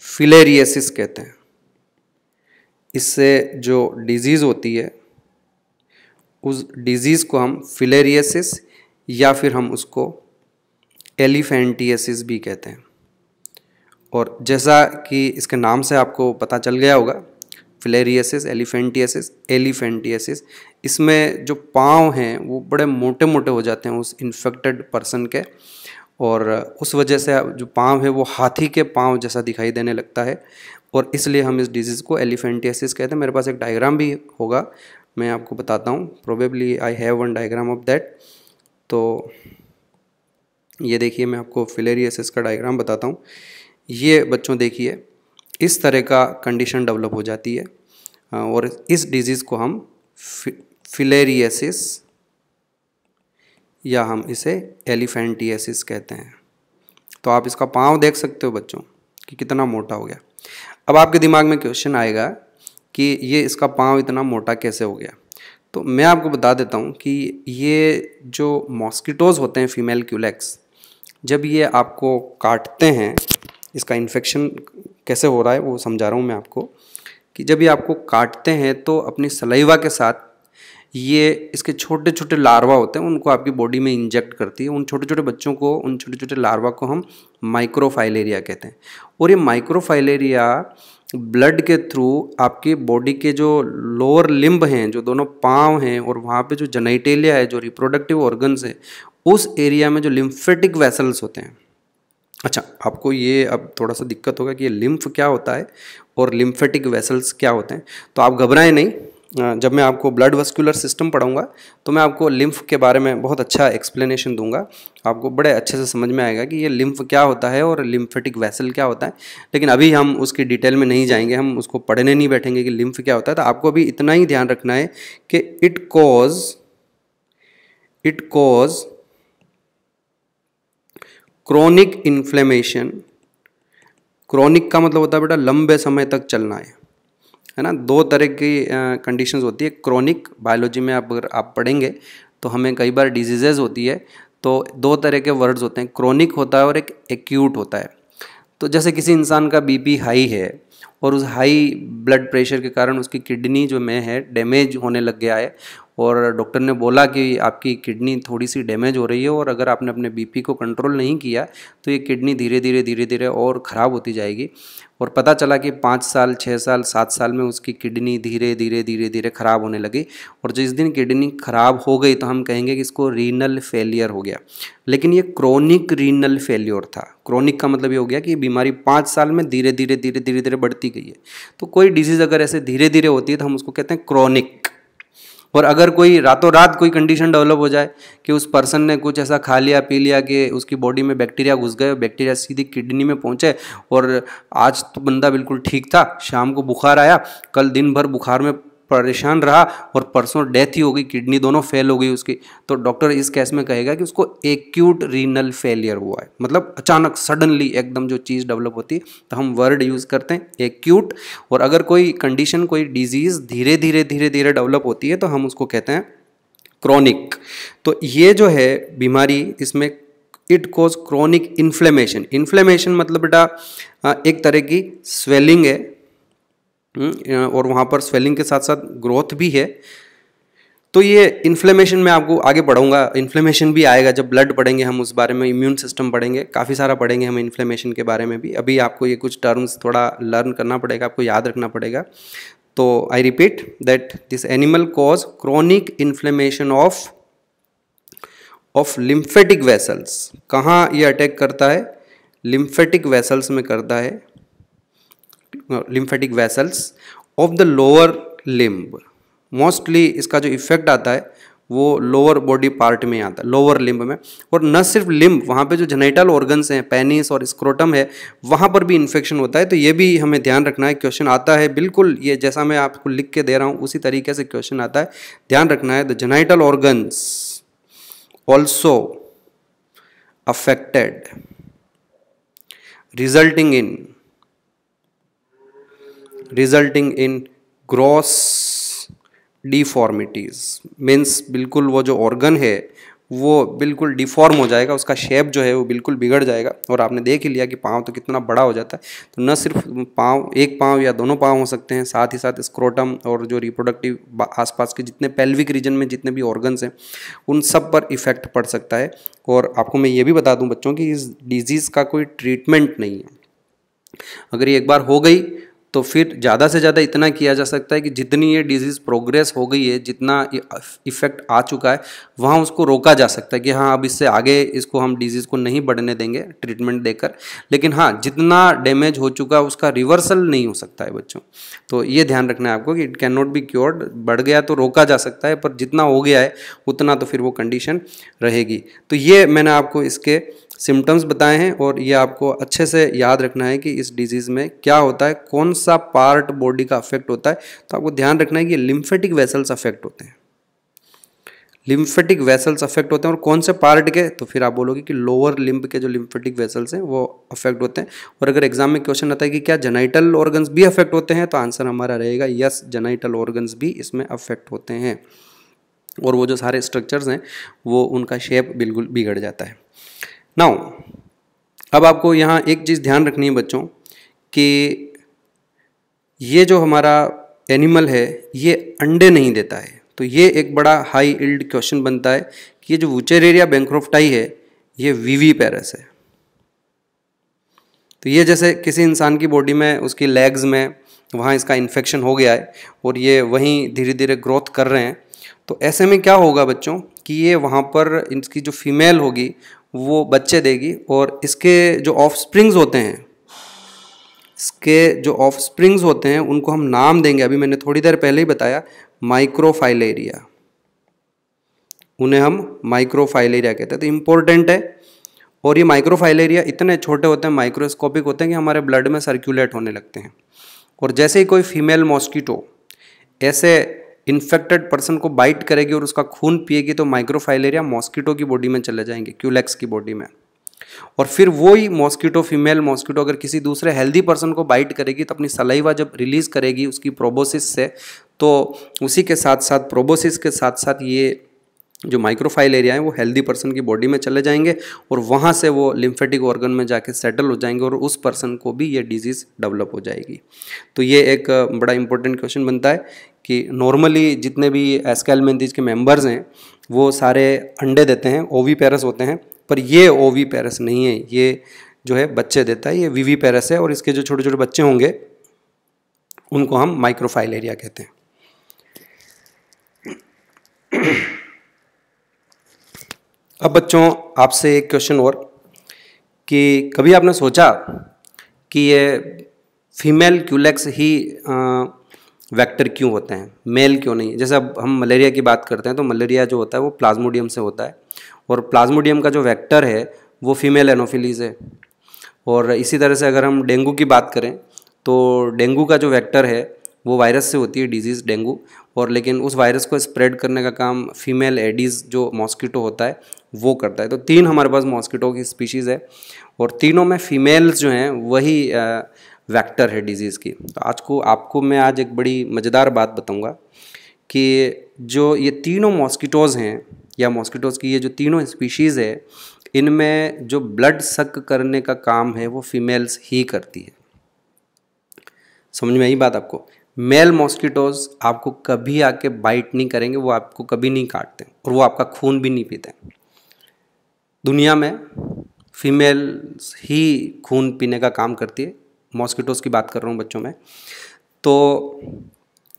फिलेरियसिस कहते हैं इससे जो डिजीज़ होती है उस डिजीज़ को हम फिलेरियसिस या फिर हम उसको एलिफेंटियसिस भी कहते हैं और जैसा कि इसके नाम से आपको पता चल गया होगा फिलेरियसिस एलिफेंटियसिस एलिफेंटियसिस इसमें जो पाँव हैं वो बड़े मोटे मोटे हो जाते हैं उस इन्फेक्टेड पर्सन के और उस वजह से जो पाँव है वो हाथी के पाँव जैसा दिखाई देने लगता है और इसलिए हम इस डिजीज़ को एलिफेंटियासिस कहते हैं मेरे पास एक डायग्राम भी होगा मैं आपको बताता हूँ probably I have one diagram of that तो ये देखिए मैं आपको फिलेरियसिस का डायग्राम बताता हूँ ये बच्चों देखिए इस तरह का कंडीशन डेवलप हो जाती है हाँ, और इस डिज़ीज़ को हम फिलेरियसिस या हम इसे एलिफेंटियसिस कहते हैं तो आप इसका पाँव देख सकते हो बच्चों कि कितना मोटा हो गया अब आपके दिमाग में क्वेश्चन आएगा कि ये इसका पाँव इतना मोटा कैसे हो गया तो मैं आपको बता देता हूँ कि ये जो मॉस्किटोज़ होते हैं फीमेल क्यूलेक्स जब ये आपको काटते हैं इसका इन्फेक्शन कैसे हो रहा है वो समझा रहा हूँ मैं आपको कि जब ये आपको काटते हैं तो अपनी सलाइवा के साथ ये इसके छोटे छोटे लार्वा होते हैं उनको आपकी बॉडी में इंजेक्ट करती है उन छोटे छोटे बच्चों को उन छोटे छोटे लार्वा को हम माइक्रोफाइलेरिया कहते हैं और ये माइक्रोफाइलेरिया ब्लड के थ्रू आपकी बॉडी के जो लोअर लिम्ब हैं जो दोनों पाँव हैं और वहाँ पे जो जनाइटेलिया है जो रिप्रोडक्टिव ऑर्गन्स है उस एरिया में जो लिम्फेटिक वेसल्स होते हैं अच्छा आपको ये अब थोड़ा सा दिक्कत होगा कि ये लिम्फ क्या होता है और लिम्फेटिक वेसल्स क्या होते हैं तो आप घबराएं नहीं जब मैं आपको ब्लड वस्कुलर सिस्टम पढ़ाऊँगा तो मैं आपको लिम्फ के बारे में बहुत अच्छा एक्सप्लेनेशन दूंगा आपको बड़े अच्छे से समझ में आएगा कि ये लिम्फ क्या होता है और लिम्फेटिक वेसल क्या होता है लेकिन अभी हम उसकी डिटेल में नहीं जाएंगे हम उसको पढ़ने नहीं बैठेंगे कि लिम्फ क्या होता है तो आपको अभी इतना ही ध्यान रखना है कि it cause it cause chronic inflammation chronic का मतलब होता है बेटा लंबे समय तक चलना है है ना दो तरह की कंडीशंस होती है क्रोनिक बायोलॉजी में आप अगर आप पढ़ेंगे तो हमें कई बार डिजीजेज होती है तो दो तरह के वर्ड्स होते हैं क्रोनिक होता है और एक एक्यूट होता है तो जैसे किसी इंसान का बीपी हाई है और उस हाई ब्लड प्रेशर के कारण उसकी किडनी जो में है डैमेज होने लग गया है और डॉक्टर ने बोला कि आपकी किडनी थोड़ी सी डैमेज हो रही है और अगर आपने अपने बीपी को कंट्रोल नहीं किया तो ये किडनी धीरे धीरे धीरे धीरे और ख़राब होती जाएगी और पता चला कि पाँच साल छः साल सात साल में उसकी किडनी धीरे धीरे धीरे धीरे ख़राब होने लगी और जिस दिन किडनी ख़राब हो गई तो हम कहेंगे कि इसको रीनल फेलियर हो गया लेकिन ये क्रोनिक रीनल फेलियर था क्रोनिक का मतलब ये हो गया कि बीमारी पाँच साल में धीरे धीरे धीरे धीरे धीरे बढ़ती गई है तो कोई डिजीज़ अगर ऐसे धीरे धीरे होती है तो हम उसको कहते हैं क्रोनिक और अगर कोई रातों रात कोई कंडीशन डेवलप हो जाए कि उस पर्सन ने कुछ ऐसा खा लिया पी लिया कि उसकी बॉडी में बैक्टीरिया घुस गए बैक्टीरिया सीधी किडनी में पहुँचे और आज तो बंदा बिल्कुल ठीक था शाम को बुखार आया कल दिन भर बुखार में परेशान रहा और परसों डेथ ही हो गई किडनी दोनों फेल हो गई उसकी तो डॉक्टर इस केस में कहेगा कि उसको एक्यूट रीनल फेलियर हुआ है मतलब अचानक सडनली एकदम जो चीज़ डेवलप होती है तो हम वर्ड यूज़ करते हैं एक्यूट और अगर कोई कंडीशन कोई डिजीज़ धीरे धीरे धीरे धीरे डेवलप होती है तो हम उसको कहते हैं क्रॉनिक तो ये जो है बीमारी इसमें it cause chronic inflammation inflammation मतलब बेटा एक तरह की स्वेलिंग है हम्म, और वहाँ पर स्वेलिंग के साथ साथ ग्रोथ भी है तो ये इन्फ्लेमेशन में आपको आगे बढ़ूँगा इन्फ्लेमेशन भी आएगा जब ब्लड पढ़ेंगे हम उस बारे में इम्यून सिस्टम पढ़ेंगे काफ़ी सारा पढ़ेंगे हम इन्फ्लेमेशन के बारे में भी अभी आपको ये कुछ टर्म्स थोड़ा लर्न करना पड़ेगा आपको याद रखना पड़ेगा तो I repeat that this animal cause chronic inflammation of of lymphatic vessels कहाँ ये अटैक करता है लिम्फेटिक वेसल्स में करता है lymphatic vessels of the lower limb mostly इसका जो इफेक्ट आता है वो लोअर बॉडी पार्ट में आता है लोअर लिम्ब में और न सिर्फ लिम्ब वहाँ पे जो जेनेटल ऑर्गन्स हैं पेनिस और स्क्रोटम है वहाँ पर भी इन्फेक्शन होता है तो ये भी हमें ध्यान रखना है क्वेश्चन आता है बिल्कुल ये जैसा मैं आपको लिख के दे रहा हूँ उसी तरीके से क्वेश्चन आता है ध्यान रखना है the genital organs also affected resulting in resulting in gross deformities means बिल्कुल वो जो ऑर्गन है वो बिल्कुल डिफॉर्म हो जाएगा उसका शेप जो है वो बिल्कुल बिगड़ जाएगा और आपने देख ही लिया कि पाँव तो कितना बड़ा हो जाता है तो न सिर्फ पाँव एक पाँव या दोनों पाँव हो सकते हैं साथ ही साथ स्क्रोटम और जो रिप्रोडक्टिव आसपास के जितने पेल्विक रीजन में जितने भी ऑर्गन्स हैं उन सब पर इफ़ेक्ट पड़ सकता है और आपको मैं ये भी बता दूँ बच्चों की इस डिज़ीज़ का कोई ट्रीटमेंट नहीं है अगर ये एक बार हो गई तो फिर ज़्यादा से ज़्यादा इतना किया जा सकता है कि जितनी ये डिजीज़ प्रोग्रेस हो गई है जितना इफ़ेक्ट आ चुका है वहाँ उसको रोका जा सकता है कि हाँ अब इससे आगे इसको हम डिजीज़ को नहीं बढ़ने देंगे ट्रीटमेंट देकर लेकिन हाँ जितना डैमेज हो चुका है उसका रिवर्सल नहीं हो सकता है बच्चों तो ये ध्यान रखना है आपको कि it can not be cured बढ़ गया तो रोका जा सकता है पर जितना हो गया है उतना तो फिर वो कंडीशन रहेगी तो ये मैंने आपको इसके सिम्टम्स बताए हैं और ये आपको अच्छे से याद रखना है कि इस डिजीज़ में क्या होता है कौन सा पार्ट बॉडी का अफेक्ट होता है तो आपको ध्यान रखना है कि लिम्फेटिक वेसल्स अफेक्ट होते हैं लिम्फेटिक वेसल्स अफेक्ट होते हैं और कौन से पार्ट के तो फिर आप बोलोगे कि लोअर लिम्ब के जो लिम्फेटिक वेसल्स हैं वो अफेक्ट होते हैं और अगर एग्जाम में क्वेश्चन आता है कि क्या जेनाइटल ऑर्गन्स भी अफेक्ट होते हैं तो आंसर हमारा रहेगा यस जेनाइटल ऑर्गन्स भी इसमें अफेक्ट होते हैं और वो जो सारे स्ट्रक्चर्स हैं वो उनका शेप बिल्कुल बिगड़ जाता है नाउ अब आपको यहाँ एक चीज़ ध्यान रखनी है बच्चों कि ये जो हमारा एनिमल है ये अंडे नहीं देता है तो ये एक बड़ा हाई इल्ड क्वेश्चन बनता है कि ये जो वुचेरेरिया बैंक्रोफ्टाई है ये वीवी पैरस है तो ये जैसे किसी इंसान की बॉडी में उसकी लेग्स में वहाँ इसका इन्फेक्शन हो गया है और ये वहीं धीरे धीरे ग्रोथ कर रहे हैं तो ऐसे में क्या होगा बच्चों कि ये वहाँ पर इसकी जो फीमेल होगी वो बच्चे देगी और इसके जो ऑफ स्प्रिंग्स होते हैं इसके जो ऑफ स्प्रिंग्स होते हैं उनको हम नाम देंगे अभी मैंने थोड़ी देर पहले ही बताया माइक्रोफाइलेरिया उन्हें हम माइक्रोफाइलेरिया कहते हैं तो इम्पोर्टेंट है और ये माइक्रोफाइलेरिया इतने छोटे होते हैं माइक्रोस्कोपिक होते हैं कि हमारे ब्लड में सर्कुलेट होने लगते हैं और जैसे ही कोई फीमेल मॉस्किटो ऐसे इन्फेक्टेड पर्सन को बाइट करेगी और उसका खून पिएगी तो माइक्रोफाइलेरिया मॉस्किटो की बॉडी में चले जाएंगे क्यूलेक्स की बॉडी में और फिर वही मॉस्किटो फीमेल मॉस्किटो अगर किसी दूसरे हेल्दी पर्सन को बाइट करेगी तो अपनी सलाइवा जब रिलीज़ करेगी उसकी प्रोबोसिस से तो उसी के साथ साथ प्रोबोसिस के साथ साथ ये जो माइक्रोफाइल एरिया है वो हेल्दी पर्सन की बॉडी में चले जाएंगे और वहाँ से वो लिम्फेटिक ऑर्गन में जाके सेटल हो जाएंगे और उस पर्सन को भी ये डिजीज़ डेवलप हो जाएगी तो ये एक बड़ा इंपॉर्टेंट क्वेश्चन बनता है कि नॉर्मली जितने भी एस्कैलमेंथीज के मेंबर्स हैं वो सारे अंडे देते हैं ओवी पैरस होते हैं पर ये ओवी पैरस नहीं है ये जो है बच्चे देता है ये वीवी पैरस है और इसके जो छोटे छोटे बच्चे होंगे उनको हम माइक्रोफाइलेरिया कहते हैं अब बच्चों आपसे एक क्वेश्चन और कि कभी आपने सोचा कि ये फीमेल क्यूलेक्स ही आ, वेक्टर क्यों होते हैं मेल क्यों नहीं जैसे अब हम मलेरिया की बात करते हैं तो मलेरिया जो होता है वो प्लाज्मोडियम से होता है और प्लाज्मोडियम का जो वेक्टर है वो फीमेल एनोफिलीज है और इसी तरह से अगर हम डेंगू की बात करें तो डेंगू का जो वेक्टर है वो वायरस से होती है डिजीज़ डेंगू और लेकिन उस वायरस को स्प्रेड करने का काम फीमेल एडीज़ जो मॉस्किटो होता है वो करता है तो तीन हमारे पास मॉस्किटो की स्पीशीज़ है और तीनों में फीमेल्स जो हैं वही वैक्टर है डिजीज़ की तो आज को आपको मैं आज एक बड़ी मज़ेदार बात बताऊंगा कि जो ये तीनों मॉस्किटोज़ हैं या मॉस्किटोज़ की ये जो तीनों स्पीशीज़ है इनमें जो ब्लड सक करने का काम है वो फीमेल्स ही करती है समझ में आई बात आपको मेल मॉस्किटोज़ आपको कभी आके बाइट नहीं करेंगे वो आपको कभी नहीं काटते और वो आपका खून भी नहीं पीते दुनिया में फीमेल्स ही खून पीने का काम करती है मॉस्किटोज़ की बात कर रहा हूँ बच्चों में तो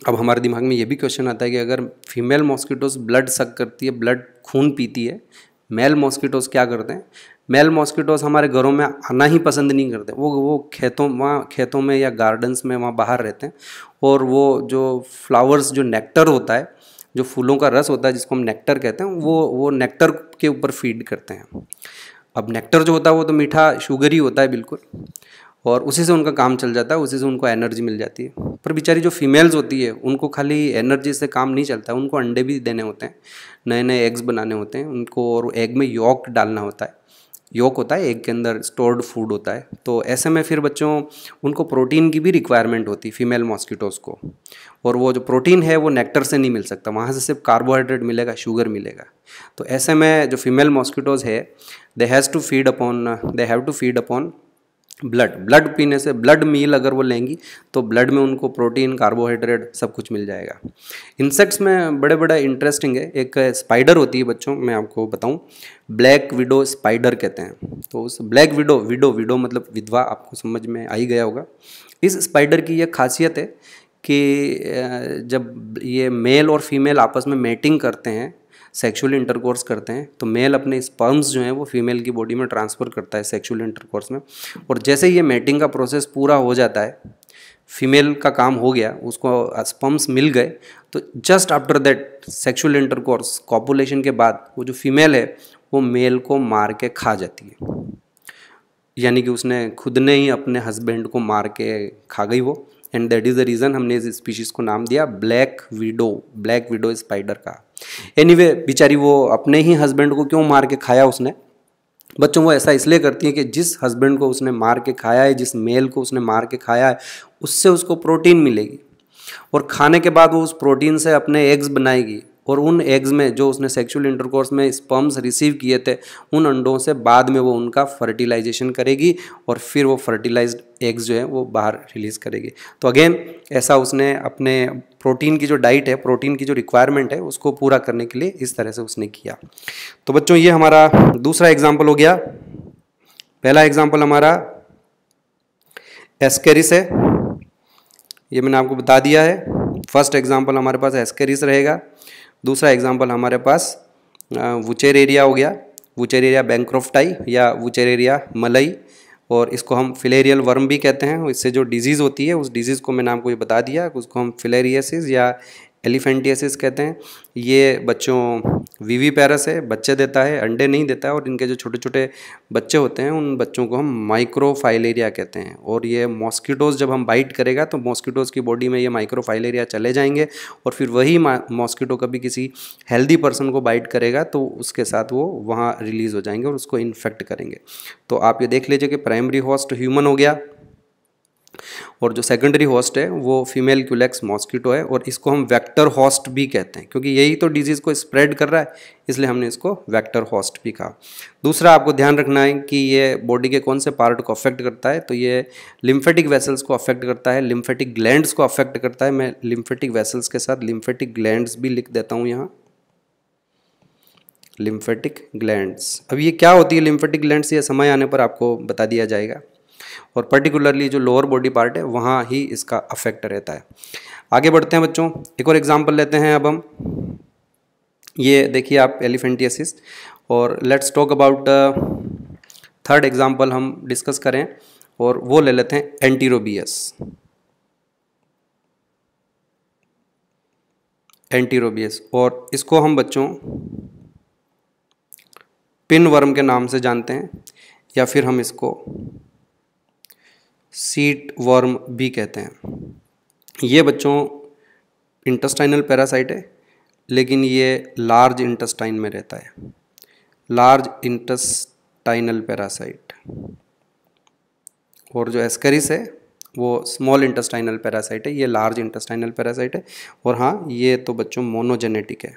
अब हमारे दिमाग में ये भी क्वेश्चन आता है कि अगर फीमेल मॉस्किटोज़ ब्लड सक करती है ब्लड खून पीती है मेल मॉस्किटोज़ क्या करते हैं मेल मॉस्किटोज़ हमारे घरों में आना ही पसंद नहीं करते वो वो खेतों वहाँ खेतों में या गार्डन्स में वहाँ बाहर रहते हैं और वो जो फ्लावर्स जो नेक्टर होता है जो फूलों का रस होता है जिसको हम नेक्टर कहते हैं वो वो नेक्टर के ऊपर फीड करते हैं अब नेक्टर जो होता है वो तो मीठा शुगर ही होता है बिल्कुल और उसी से उनका काम चल जाता है उसी से उनको एनर्जी मिल जाती है पर बेचारी जो फीमेल्स होती है उनको खाली एनर्जी से काम नहीं चलता उनको अंडे भी देने होते हैं नए नए एग्स बनाने होते हैं उनको और एग में योक डालना होता है योक होता है एग के अंदर स्टोर्ड फूड होता है तो ऐसे में फिर बच्चों उनको प्रोटीन की भी रिक्वायरमेंट होती है फीमेल मॉस्किटोज़ को और वो जो प्रोटीन है वो नेक्टर से नहीं मिल सकता वहाँ से सिर्फ कार्बोहाइड्रेट मिलेगा शुगर मिलेगा तो ऐसे में जो फीमेल मॉस्किटोज़ है they has to feed upon they have to feed upon blood blood पीने से ब्लड मील अगर वो लेंगी तो ब्लड में उनको प्रोटीन कार्बोहाइड्रेट सब कुछ मिल जाएगा इंसेक्ट्स में बड़े बड़े इंटरेस्टिंग है एक स्पाइडर होती है बच्चों मैं आपको बताऊं ब्लैक विडो स्पाइडर कहते हैं तो उस ब्लैक विडो विडो विडो मतलब विधवा आपको समझ में आ ही गया होगा इस स्पाइडर की यह खासियत है कि जब ये मेल और फीमेल आपस में मेटिंग करते हैं सेक्सुअल इंटरकोर्स करते हैं तो मेल अपने स्पर्म्स जो हैं वो फीमेल की बॉडी में ट्रांसफ़र करता है सेक्सुअल इंटरकोर्स में और जैसे ये मेटिंग का प्रोसेस पूरा हो जाता है फीमेल का काम हो गया उसको स्पम्स मिल गए तो just after that sexual intercourse copulation के बाद वो जो फीमेल है वो मेल को मार के खा जाती है यानी कि उसने खुद ने ही अपने हस्बैंड को मार के खा गई वो and that is the reason हमने इस स्पीशीज़ को नाम दिया black widow black widow spider का एनीवे anyway, बेचारी वो अपने ही हस्बैंड को क्यों मार के खाया उसने बच्चों वो ऐसा इसलिए करती है कि जिस हस्बैंड को उसने मार के खाया है जिस मेल को उसने मार के खाया है उससे उसको प्रोटीन मिलेगी और खाने के बाद वो उस प्रोटीन से अपने एग्स बनाएगी और उन एग्स में जो उसने सेक्सुअल इंटरकोर्स में स्पम्स रिसीव किए थे उन अंडों से बाद में वो उनका फर्टिलाइजेशन करेगी और फिर वो फर्टिलाइज्ड एग्स जो है वो बाहर रिलीज़ करेगी तो अगेन ऐसा उसने अपने प्रोटीन की जो डाइट है प्रोटीन की जो रिक्वायरमेंट है उसको पूरा करने के लिए इस तरह से उसने किया तो बच्चों ये हमारा दूसरा एग्जाम्पल हो गया पहला एग्जाम्पल हमारा एस्केरिस है ये मैंने आपको बता दिया है फर्स्ट एग्जाम्पल हमारे पास एस्केरिस रहेगा दूसरा एग्जाम्पल हमारे पास वुचेर एरिया हो गया वुचेर एरिया बैंक्रोफ्टाई या वुचेर एरिया मलई और इसको हम फिलेरियल वर्म भी कहते हैं इससे जो डिजीज़ होती है उस डिजीज़ को मैंने आपको ये बता दिया उसको हम फिलेरियसिस या एलिफेंटियसिस कहते हैं ये बच्चों वीवी पैरस है बच्चे देता है अंडे नहीं देता है और इनके जो छोटे छोटे बच्चे होते हैं उन बच्चों को हम माइक्रोफाइलेरिया कहते हैं और ये मॉस्किटोज़ जब हम बाइट करेगा तो मॉस्किटोज़ की बॉडी में ये माइक्रोफाइलेरिया चले जाएंगे और फिर वही मॉस्किटो कभी किसी हेल्दी पर्सन को बाइट करेगा तो उसके साथ वो वहाँ रिलीज़ हो जाएंगे और उसको इन्फेक्ट करेंगे तो आप ये देख लीजिए कि प्राइमरी हॉस्ट ह्यूमन हो गया और जो सेकेंडरी होस्ट है वो फीमेल क्यूलेक्स मॉस्किटो है और इसको हम वेक्टर होस्ट भी कहते हैं क्योंकि यही तो डिजीज़ को स्प्रेड कर रहा है इसलिए हमने इसको वेक्टर होस्ट भी कहा दूसरा आपको ध्यान रखना है कि ये बॉडी के कौन से पार्ट को अफेक्ट करता है तो ये लिम्फेटिक वेसल्स को अफेक्ट करता है लिम्फेटिक ग्लैंड्स को अफेक्ट करता है मैं लिम्फेटिक वेसल्स के साथ लिम्फेटिक ग्लैंड्स भी लिख देता हूँ यहाँ लिम्फेटिक ग्लैंड्स अब ये क्या होती है लिम्फेटिक ग्लैंड्स ये समय आने पर आपको बता दिया जाएगा और पर्टिकुलरली जो लोअर बॉडी पार्ट है वहाँ ही इसका अफेक्ट रहता है आगे बढ़ते हैं बच्चों एक और एग्जाम्पल लेते हैं अब हम ये देखिए आप एलिफेंटियसिस और let's talk about third example हम डिस्कस करें और वो ले लेते हैं एंटीरोबियस एंटीरोबियस और इसको हम बच्चों पिन वर्म के नाम से जानते हैं या फिर हम इसको सीट वर्म भी कहते हैं ये बच्चों इंटस्टाइनल पैरासाइट है लेकिन ये लार्ज इंटस्टाइन में रहता है लार्ज इंटस्टाइनल पैरासाइट और जो एस्करिस है वो स्मॉल इंटस्टाइनल पैरासाइट है ये लार्ज इंटस्टाइनल पैरासाइट है और हाँ ये तो बच्चों मोनोजेनेटिक है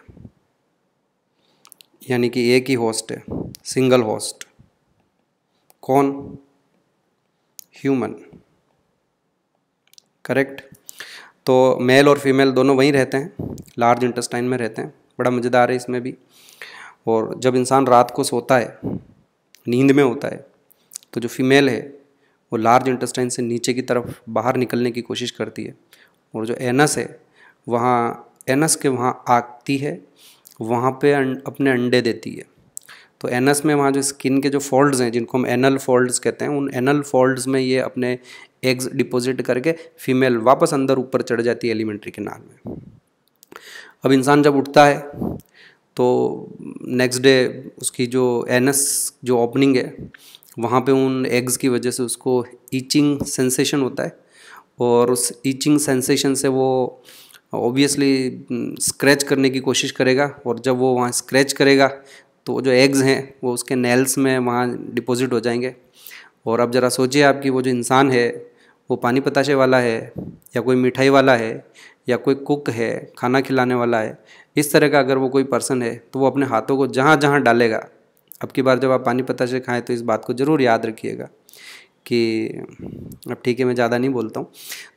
यानी कि एक ही होस्ट है सिंगल होस्ट कौन ह्यूमन करेक्ट तो मेल और फीमेल दोनों वहीं रहते हैं लार्ज इंटेस्टाइन में रहते हैं बड़ा मज़ेदार है इसमें भी और जब इंसान रात को सोता है नींद में होता है तो जो फीमेल है वो लार्ज इंटेस्टाइन से नीचे की तरफ बाहर निकलने की कोशिश करती है और जो एनस है वहाँ एनस के वहाँ आगती है वहाँ पे अं-, अपने अंडे देती है तो एनस में वहाँ जो स्किन के जो फोल्ड्स हैं जिनको हम एनल फोल्ड्स कहते हैं उन एनल फोल्ड्स में ये अपने एग्स डिपोजिट करके फीमेल वापस अंदर ऊपर चढ़ जाती है एलिमेंट्री के नाल में अब इंसान जब उठता है तो नेक्स्ट डे उसकी जो एनस जो ओपनिंग है वहाँ पे उन एग्स की वजह से उसको ईचिंग सेंसेशन होता है और उस ईचिंग सेंसेशन से वो ऑब्वियसली स्क्रैच mm, करने की कोशिश करेगा और जब वो वहाँ स्क्रैच करेगा तो वो जो एग्ज़ हैं वो उसके नेल्स में वहाँ डिपॉजिट हो जाएंगे और अब ज़रा सोचिए आपकी वो जो इंसान है वो पानी पताशे वाला है या कोई मिठाई वाला है या कोई कुक है खाना खिलाने वाला है इस तरह का अगर वो कोई पर्सन है तो वो अपने हाथों को जहाँ जहाँ डालेगा अब की बार जब आप पानी पताशे खाएँ तो इस बात को ज़रूर याद रखिएगा कि अब ठीक है मैं ज़्यादा नहीं बोलता हूँ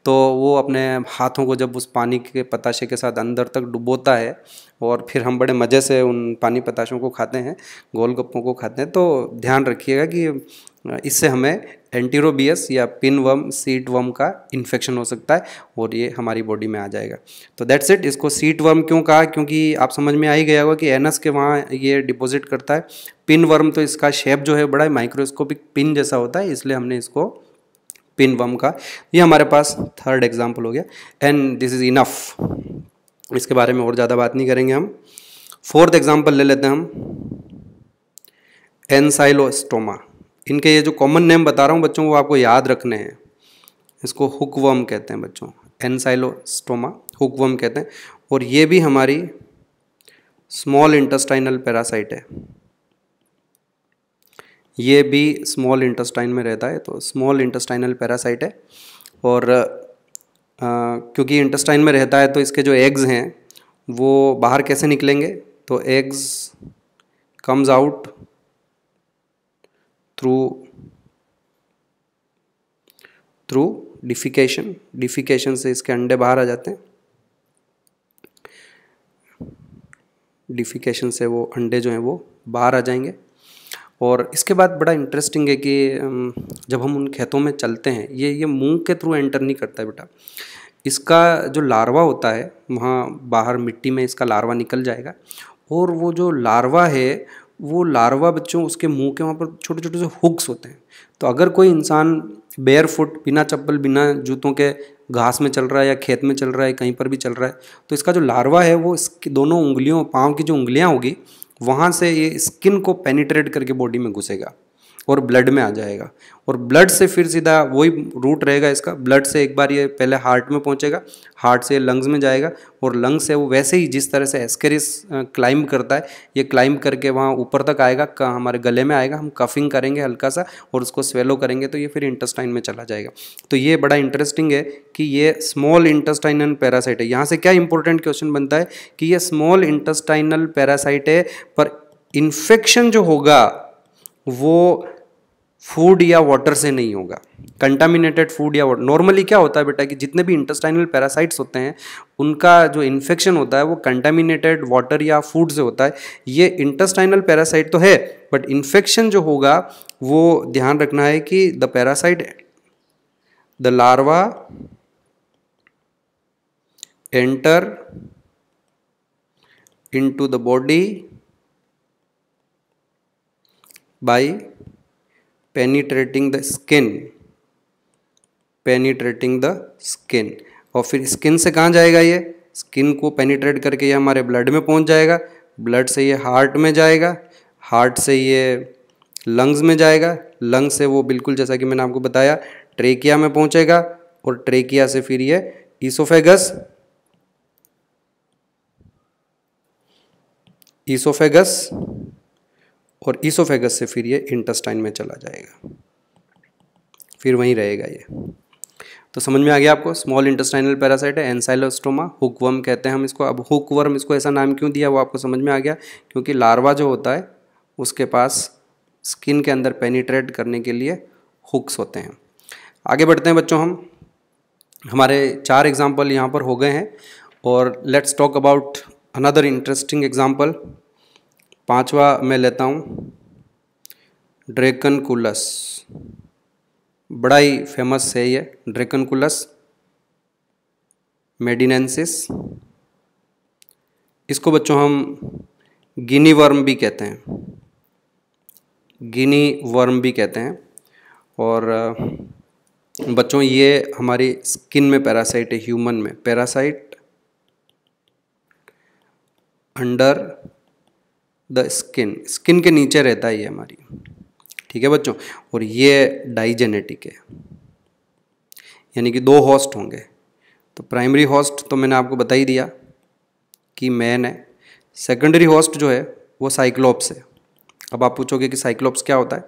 तो वो अपने हाथों को जब उस पानी के पताशे के साथ अंदर तक डुबोता है और फिर हम बड़े मज़े से उन पानी पताशों को खाते हैं गोलगप्पों को खाते हैं तो ध्यान रखिएगा कि इससे हमें एंटीरोबियस या पिन वम सीट वम का इन्फेक्शन हो सकता है और ये हमारी बॉडी में आ जाएगा तो दैट्स इट इसको सीट वर्म क्यों कहा क्योंकि आप समझ में आ ही गया होगा कि एनस के वहाँ ये डिपॉजिट करता है पिन वर्म तो इसका शेप जो है बड़ा माइक्रोस्कोपिक पिन जैसा होता है इसलिए हमने इसको पिन वर्म का ये हमारे पास थर्ड एग्जाम्पल हो गया एंड दिस इज़ इनफ इसके बारे में और ज़्यादा बात नहीं करेंगे हम फोर्थ एग्जाम्पल ले लेते हैं हम एनसाइलोस्टोमा इनके ये जो कॉमन नेम बता रहा हूँ बच्चों वो आपको याद रखने हैं इसको हुकवम कहते हैं बच्चों एनसाइलोस्टोमा हुकवम कहते हैं और ये भी हमारी स्मॉल इंटस्टाइनल पैरासाइट है ये भी स्मॉल इंटस्टाइन में रहता है तो स्मॉल इंटस्टाइनल पैरासाइट है और आ, क्योंकि इंटस्टाइन में रहता है तो इसके जो एग्ज़ हैं वो बाहर कैसे निकलेंगे तो eggs comes out through through defecation defecation से इसके अंडे बाहर आ जाते हैं डिफिकेशन से वो अंडे जो हैं वो बाहर आ जाएंगे और इसके बाद बड़ा इंटरेस्टिंग है कि जब हम उन खेतों में चलते हैं ये ये मुंह के थ्रू एंटर नहीं करता है बेटा इसका जो लार्वा होता है वहाँ बाहर मिट्टी में इसका लार्वा निकल जाएगा और वो जो लार्वा है वो लार्वा बच्चों उसके मुंह के वहाँ पर छोटे छोटे से हुक्स होते हैं तो अगर कोई इंसान बेयर फुट बिना चप्पल बिना जूतों के घास में चल रहा है या खेत में चल रहा है कहीं पर भी चल रहा है तो इसका जो लार्वा है वो इसके दोनों उंगलियों पाँव की जो उंगलियाँ होगी वहाँ से ये स्किन को पेनिट्रेट करके बॉडी में घुसेगा और ब्लड में आ जाएगा और ब्लड से फिर सीधा वही रूट रहेगा इसका ब्लड से एक बार ये पहले हार्ट में पहुंचेगा हार्ट से लंग्स में जाएगा और लंग्स से वो वैसे ही जिस तरह से एस्केरिस क्लाइम करता है ये क्लाइम करके वहाँ ऊपर तक आएगा हमारे गले में आएगा हम कफिंग करेंगे हल्का सा और उसको स्वेलो करेंगे तो ये फिर इंटस्टाइन में चला जाएगा तो ये बड़ा इंटरेस्टिंग है कि ये स्मॉल इंटस्टाइनल पैरासाइट है यहाँ से क्या इंपॉर्टेंट क्वेश्चन बनता है कि ये स्मॉल इंटस्टाइनल पैरासाइट है पर इन्फेक्शन जो होगा वो फूड या वाटर से नहीं होगा कंटामिनेटेड फूड या वाटर नॉर्मली क्या होता है बेटा कि जितने भी इंटेस्टाइनल पैरासाइट्स होते हैं उनका जो इन्फेक्शन होता है वो कंटामिनेटेड वाटर या फूड से होता है ये इंटेस्टाइनल पैरासाइट तो है बट इन्फेक्शन जो होगा वो ध्यान रखना है कि the parasite the larva enter into the body by penetrating the skin penetrating the skin और फिर स्किन से कहाँ जाएगा ये स्किन को पेनीट्रेट करके ये हमारे ब्लड में पहुँच जाएगा ब्लड से ये हार्ट में जाएगा हार्ट से ये लंग्स में जाएगा लंग्स से वो बिल्कुल जैसा कि मैंने आपको बताया ट्रेकिया में पहुंचेगा और ट्रेकिया से फिर ये ईसोफेगस ईसोफेगस और ईसोफेगस से फिर ये इंटस्टाइन में चला जाएगा फिर वहीं रहेगा ये तो समझ में आ गया आपको स्मॉल इंटेस्टाइनल पैरासाइट है एनसाइलोस्टोमा हुकवर्म कहते हैं हम इसको अब हुकवर्म इसको ऐसा नाम क्यों दिया वो आपको समझ में आ गया क्योंकि लार्वा जो होता है उसके पास स्किन के अंदर पेनिट्रेट करने के लिए हुक्स होते हैं आगे बढ़ते हैं बच्चों हम हमारे चार एग्जाम्पल यहाँ पर हो गए हैं और let's talk about another interesting example पांचवा मैं लेता हूँ कुलस बड़ा ही फेमस है ये कुलस मेडिनेंसिस इसको बच्चों हम गिनी वर्म भी कहते हैं गिनी वर्म भी कहते हैं और बच्चों ये हमारी स्किन में पैरासाइट है ह्यूमन में parasite under the skin skin के नीचे रहता है ये हमारी ठीक है बच्चों और ये डाइजेनेटिक है यानी कि दो हॉस्ट होंगे तो प्राइमरी हॉस्ट तो मैंने आपको बता ही दिया कि मैन है सेकेंडरी हॉस्ट जो है वो साइक्लोप्स है अब आप पूछोगे कि साइक्लोप्स क्या होता है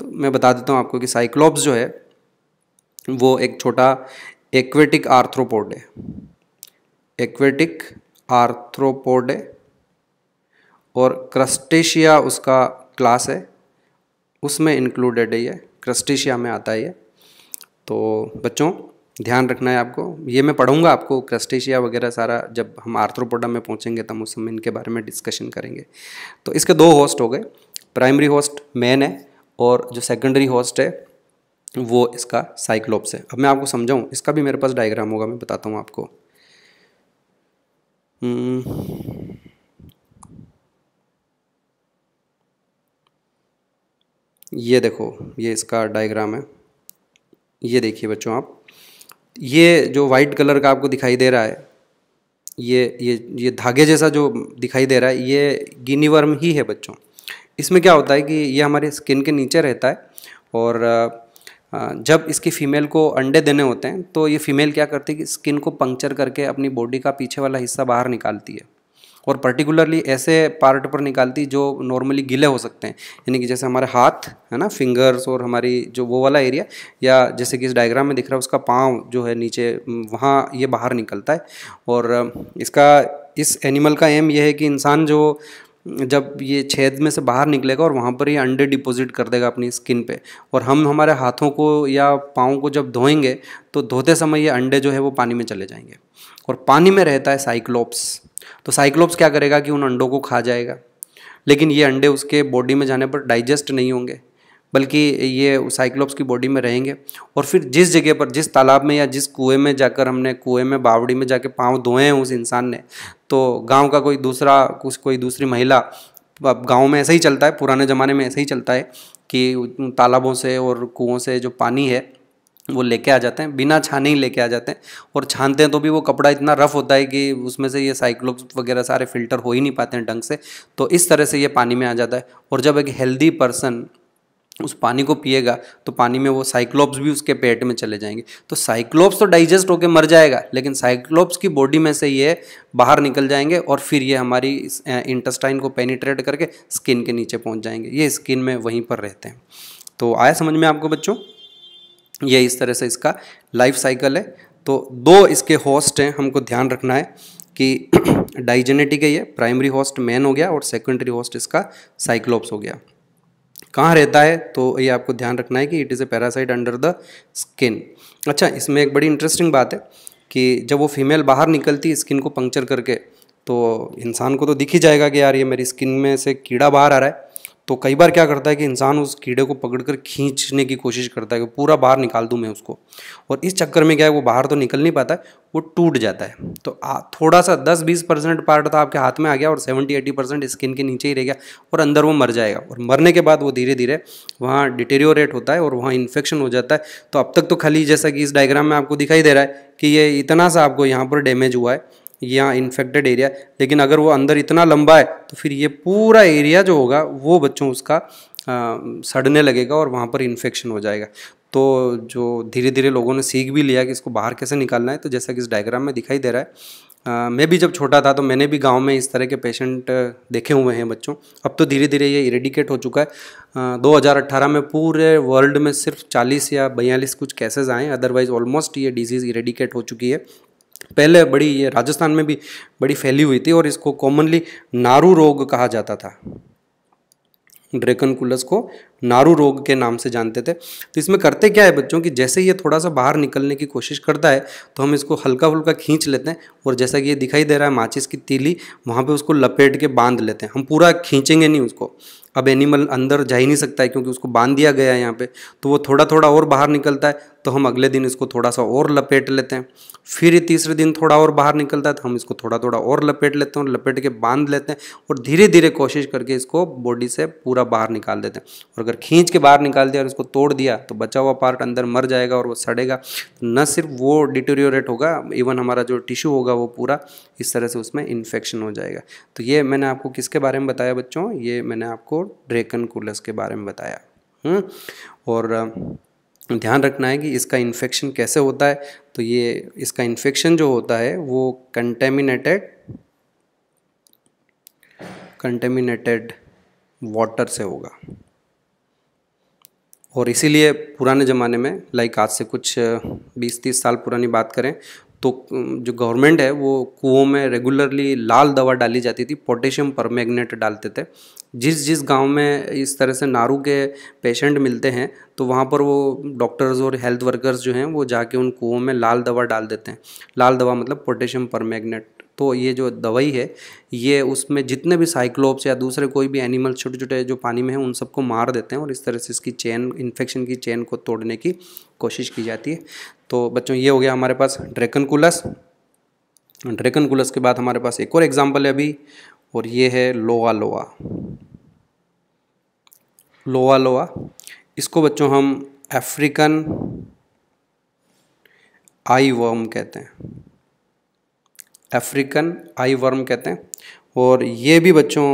तो मैं बता देता हूँ आपको कि साइक्लोप्स जो है वो एक छोटा एक्वेटिक आर्थ्रोपोड है एक्वेटिक आर्थ्रोपोड है और क्रस्टेशिया उसका क्लास है उसमें इंक्लूडेड है ये क्रस्टेशिया में आता है ये तो बच्चों ध्यान रखना है आपको ये मैं पढ़ूंगा आपको क्रस्टेशिया वगैरह सारा जब हम आर्थ्रोपोडा में पहुंचेंगे तब उस समय इनके बारे में डिस्कशन करेंगे तो इसके दो होस्ट हो गए प्राइमरी होस्ट मैन है और जो सेकेंडरी होस्ट है वो इसका साइक्लोप्स है अब मैं आपको समझाऊँ इसका भी मेरे पास डायग्राम होगा मैं बताता हूँ आपको हम्म। ये देखो ये इसका डायग्राम है ये देखिए बच्चों आप ये जो वाइट कलर का आपको दिखाई दे रहा है ये ये ये धागे जैसा जो दिखाई दे रहा है ये गिनीवर्म ही है बच्चों इसमें क्या होता है कि ये हमारे स्किन के नीचे रहता है और जब इसकी फ़ीमेल को अंडे देने होते हैं तो ये फ़ीमेल क्या करती है कि स्किन को पंक्चर करके अपनी बॉडी का पीछे वाला हिस्सा बाहर निकालती है और पर्टिकुलरली ऐसे पार्ट पर निकालती जो नॉर्मली गीले हो सकते हैं यानी कि जैसे हमारे हाथ है ना फिंगर्स और हमारी जो वो वाला एरिया या जैसे कि इस डायग्राम में दिख रहा है उसका पाँव जो है नीचे वहाँ ये बाहर निकलता है और इसका इस एनिमल का एम यह है कि इंसान जो जब ये छेद में से बाहर निकलेगा और वहाँ पर ये अंडे डिपॉजिट कर देगा अपनी स्किन पे और हम हमारे हाथों को या पाँव को जब धोएंगे तो धोते समय ये अंडे जो है वो पानी में चले जाएंगे और पानी में रहता है साइक्लोप्स तो साइक्लोप्स क्या करेगा कि उन अंडों को खा जाएगा लेकिन ये अंडे उसके बॉडी में जाने पर डाइजेस्ट नहीं होंगे बल्कि ये साइक्लोप्स की बॉडी में रहेंगे और फिर जिस जगह पर जिस तालाब में या जिस कुएं में जाकर हमने कुएं में बावड़ी में जाके पाँव धोए हैं उस इंसान ने तो गांव का कोई दूसरा कुछ कोई दूसरी महिला अब गाँव में ऐसा ही चलता है पुराने ज़माने में ऐसा ही चलता है कि तालाबों से और कुओं से जो पानी है वो लेके आ जाते हैं बिना छाने ही लेके आ जाते हैं और छानते हैं तो भी वो कपड़ा इतना रफ़ होता है कि उसमें से ये साइक्लोप्स वगैरह सारे फिल्टर हो ही नहीं पाते हैं ढंग से तो इस तरह से ये पानी में आ जाता है और जब एक हेल्दी पर्सन उस पानी को पिएगा तो पानी में वो साइक्लोप्स भी उसके पेट में चले जाएंगे तो साइक्लोप्स तो डाइजेस्ट होकर मर जाएगा लेकिन साइक्लोप्स की बॉडी में से ये बाहर निकल जाएंगे और फिर ये हमारी इंटेस्टाइन को पेनिट्रेट करके स्किन के नीचे पहुंच जाएंगे ये स्किन में वहीं पर रहते हैं तो आया समझ में आपको बच्चों ये इस तरह से इसका लाइफ साइकिल है तो दो इसके होस्ट हैं हमको ध्यान रखना है कि डाइजेनेटिक है ये प्राइमरी होस्ट मैन हो गया और सेकेंडरी होस्ट इसका साइक्लोप्स हो गया कहाँ रहता है तो ये आपको ध्यान रखना है कि it is a parasite under the skin अच्छा इसमें एक बड़ी इंटरेस्टिंग बात है कि जब वो फीमेल बाहर निकलती स्किन को पंक्चर करके तो इंसान को तो दिख ही जाएगा कि यार ये मेरी स्किन में से कीड़ा बाहर आ रहा है तो कई बार क्या करता है कि इंसान उस कीड़े को पकड़कर खींचने की कोशिश करता है कि पूरा बाहर निकाल दूँ मैं उसको और इस चक्कर में क्या है वो बाहर तो निकल नहीं पाता वो टूट जाता है तो आ, थोड़ा सा दस बीस परसेंट पार्ट था तो आपके हाथ में आ गया और सेवेंटी एटी परसेंट स्किन के नीचे ही रह गया और अंदर वो मर जाएगा और मरने के बाद वो धीरे धीरे वहाँ डिटेरियोरेट होता है और वहाँ इन्फेक्शन हो जाता है तो अब तक तो खाली जैसा कि इस डायग्राम में आपको दिखाई दे रहा है कि ये इतना सा आपको यहाँ पर डैमेज हुआ है यहाँ इन्फेक्टेड एरिया लेकिन अगर वो अंदर इतना लंबा है तो फिर ये पूरा एरिया जो होगा वो बच्चों उसका आ, सड़ने लगेगा और वहाँ पर इन्फेक्शन हो जाएगा तो जो धीरे धीरे लोगों ने सीख भी लिया कि इसको बाहर कैसे निकालना है तो जैसा कि इस डायग्राम में दिखाई दे रहा है आ, मैं भी जब छोटा था तो मैंने भी गांव में इस तरह के पेशेंट देखे हुए हैं बच्चों अब तो धीरे धीरे ये इरेडिकेट हो चुका है आ, 2018 में पूरे वर्ल्ड में सिर्फ 40 या बयालीस कुछ केसेस आए अदरवाइज़ ऑलमोस्ट ये डिजीज़ इरेडिकेट हो चुकी है पहले बड़ी ये राजस्थान में भी बड़ी फैली हुई थी और इसको कॉमनली नारू रोग कहा जाता था कुलस को नारू रोग के नाम से जानते थे तो इसमें करते क्या है बच्चों कि जैसे ये थोड़ा सा बाहर निकलने की कोशिश करता है तो हम इसको हल्का फुल्का खींच लेते हैं और जैसा कि ये दिखाई दे रहा है माचिस की तीली वहाँ पे उसको लपेट के बांध लेते हैं हम पूरा खींचेंगे नहीं उसको अब एनिमल अंदर जा ही नहीं सकता है क्योंकि उसको बांध दिया गया है यहाँ पे तो वो थोड़ा थोड़ा और बाहर निकलता है तो हम अगले दिन इसको थोड़ा सा और लपेट लेते हैं फिर तीसरे दिन थोड़ा और बाहर निकलता है तो हम इसको थोड़ा थोड़ा और लपेट लेते हैं और लपेट के बांध लेते हैं और धीरे धीरे कोशिश करके इसको बॉडी से पूरा बाहर निकाल देते हैं और अगर खींच के बाहर निकाल दिया और इसको तोड़ दिया तो बचा हुआ पार्ट अंदर मर जाएगा और वो सड़ेगा न सिर्फ वो डिटोरियोरेट होगा इवन हमारा जो टिश्यू होगा वो पूरा इस तरह से उसमें इन्फेक्शन हो जाएगा तो ये मैंने आपको किसके बारे में बताया बच्चों ये मैंने आपको और ड्रेकन कूलस के बारे में बताया हुँ? हम्म, और ध्यान रखना है कि इसका इन्फेक्शन कैसे होता है तो ये इसका इन्फेक्शन जो होता है वो कंटेमिनेटेड कंटेमिनेटेड वाटर से होगा और इसीलिए पुराने ज़माने में लाइक आज से कुछ 20-30 साल पुरानी बात करें तो जो गवर्नमेंट है वो कुओं में रेगुलरली लाल दवा डाली जाती थी पोटेशियम परमैग्नेट डालते थे जिस जिस गांव में इस तरह से नारू के पेशेंट मिलते हैं तो वहाँ पर वो डॉक्टर्स और हेल्थ वर्कर्स जो हैं वो जाके उन कुओं में लाल दवा डाल देते हैं लाल दवा मतलब पोटेशियम परमैग्नेट तो ये जो दवाई है ये उसमें जितने भी साइक्लोप्स या दूसरे कोई भी एनिमल छोटे छोटे जो पानी में हैं उन सबको मार देते हैं और इस तरह से इसकी चेन इन्फेक्शन की चेन को तोड़ने की कोशिश की जाती है तो बच्चों ये हो गया हमारे पास ड्रैगन कुलस के बाद हमारे पास एक और एग्जाम्पल है अभी और ये है लोआ लोआ लोआ लोआ इसको बच्चों हम अफ्रीकन आई वर्म कहते हैं अफ्रीकन आई वर्म कहते हैं और ये भी बच्चों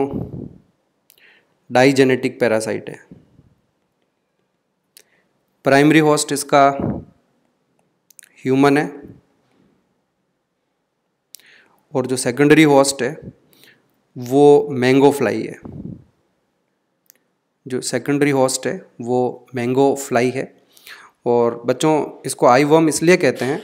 डाइजेनेटिक पैरासाइट है प्राइमरी होस्ट इसका ह्यूमन है और जो सेकेंडरी होस्ट है वो मैंगो फ्लाई है जो सेकेंडरी होस्ट है वो मैंगो फ्लाई है और बच्चों इसको आई वर्म इसलिए कहते हैं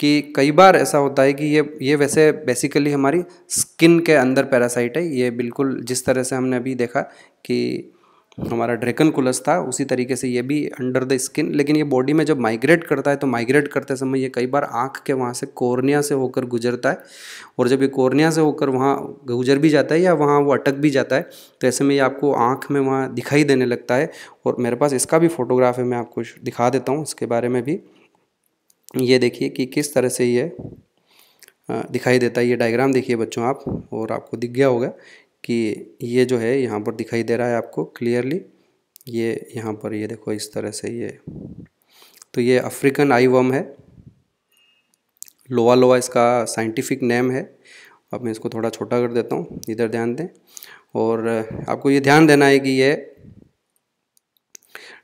कि कई बार ऐसा होता है कि ये ये वैसे बेसिकली हमारी स्किन के अंदर पैरासाइट है ये बिल्कुल जिस तरह से हमने अभी देखा कि हमारा ड्रैगन कुलस था उसी तरीके से ये भी अंडर द स्किन लेकिन ये बॉडी में जब माइग्रेट करता है तो माइग्रेट करते समय ये कई बार आँख के वहाँ से कोर्निया से होकर गुजरता है और जब ये कोर्निया से होकर वहाँ गुजर भी जाता है या वहाँ वो अटक भी जाता है तो ऐसे में ये आपको आँख में वहाँ दिखाई देने लगता है और मेरे पास इसका भी फोटोग्राफ है मैं आपको दिखा देता हूँ इसके बारे में भी ये देखिए कि किस तरह से ये दिखाई देता है ये डायग्राम देखिए बच्चों आप और आपको दिख गया होगा कि ये जो है यहाँ पर दिखाई दे रहा है आपको क्लियरली ये यहाँ पर ये देखो इस तरह से ये तो ये अफ्रीकन आई वर्म है लोवा लोवा इसका साइंटिफिक नेम है अब मैं इसको थोड़ा छोटा कर देता हूँ इधर ध्यान दें और आपको ये ध्यान देना है कि ये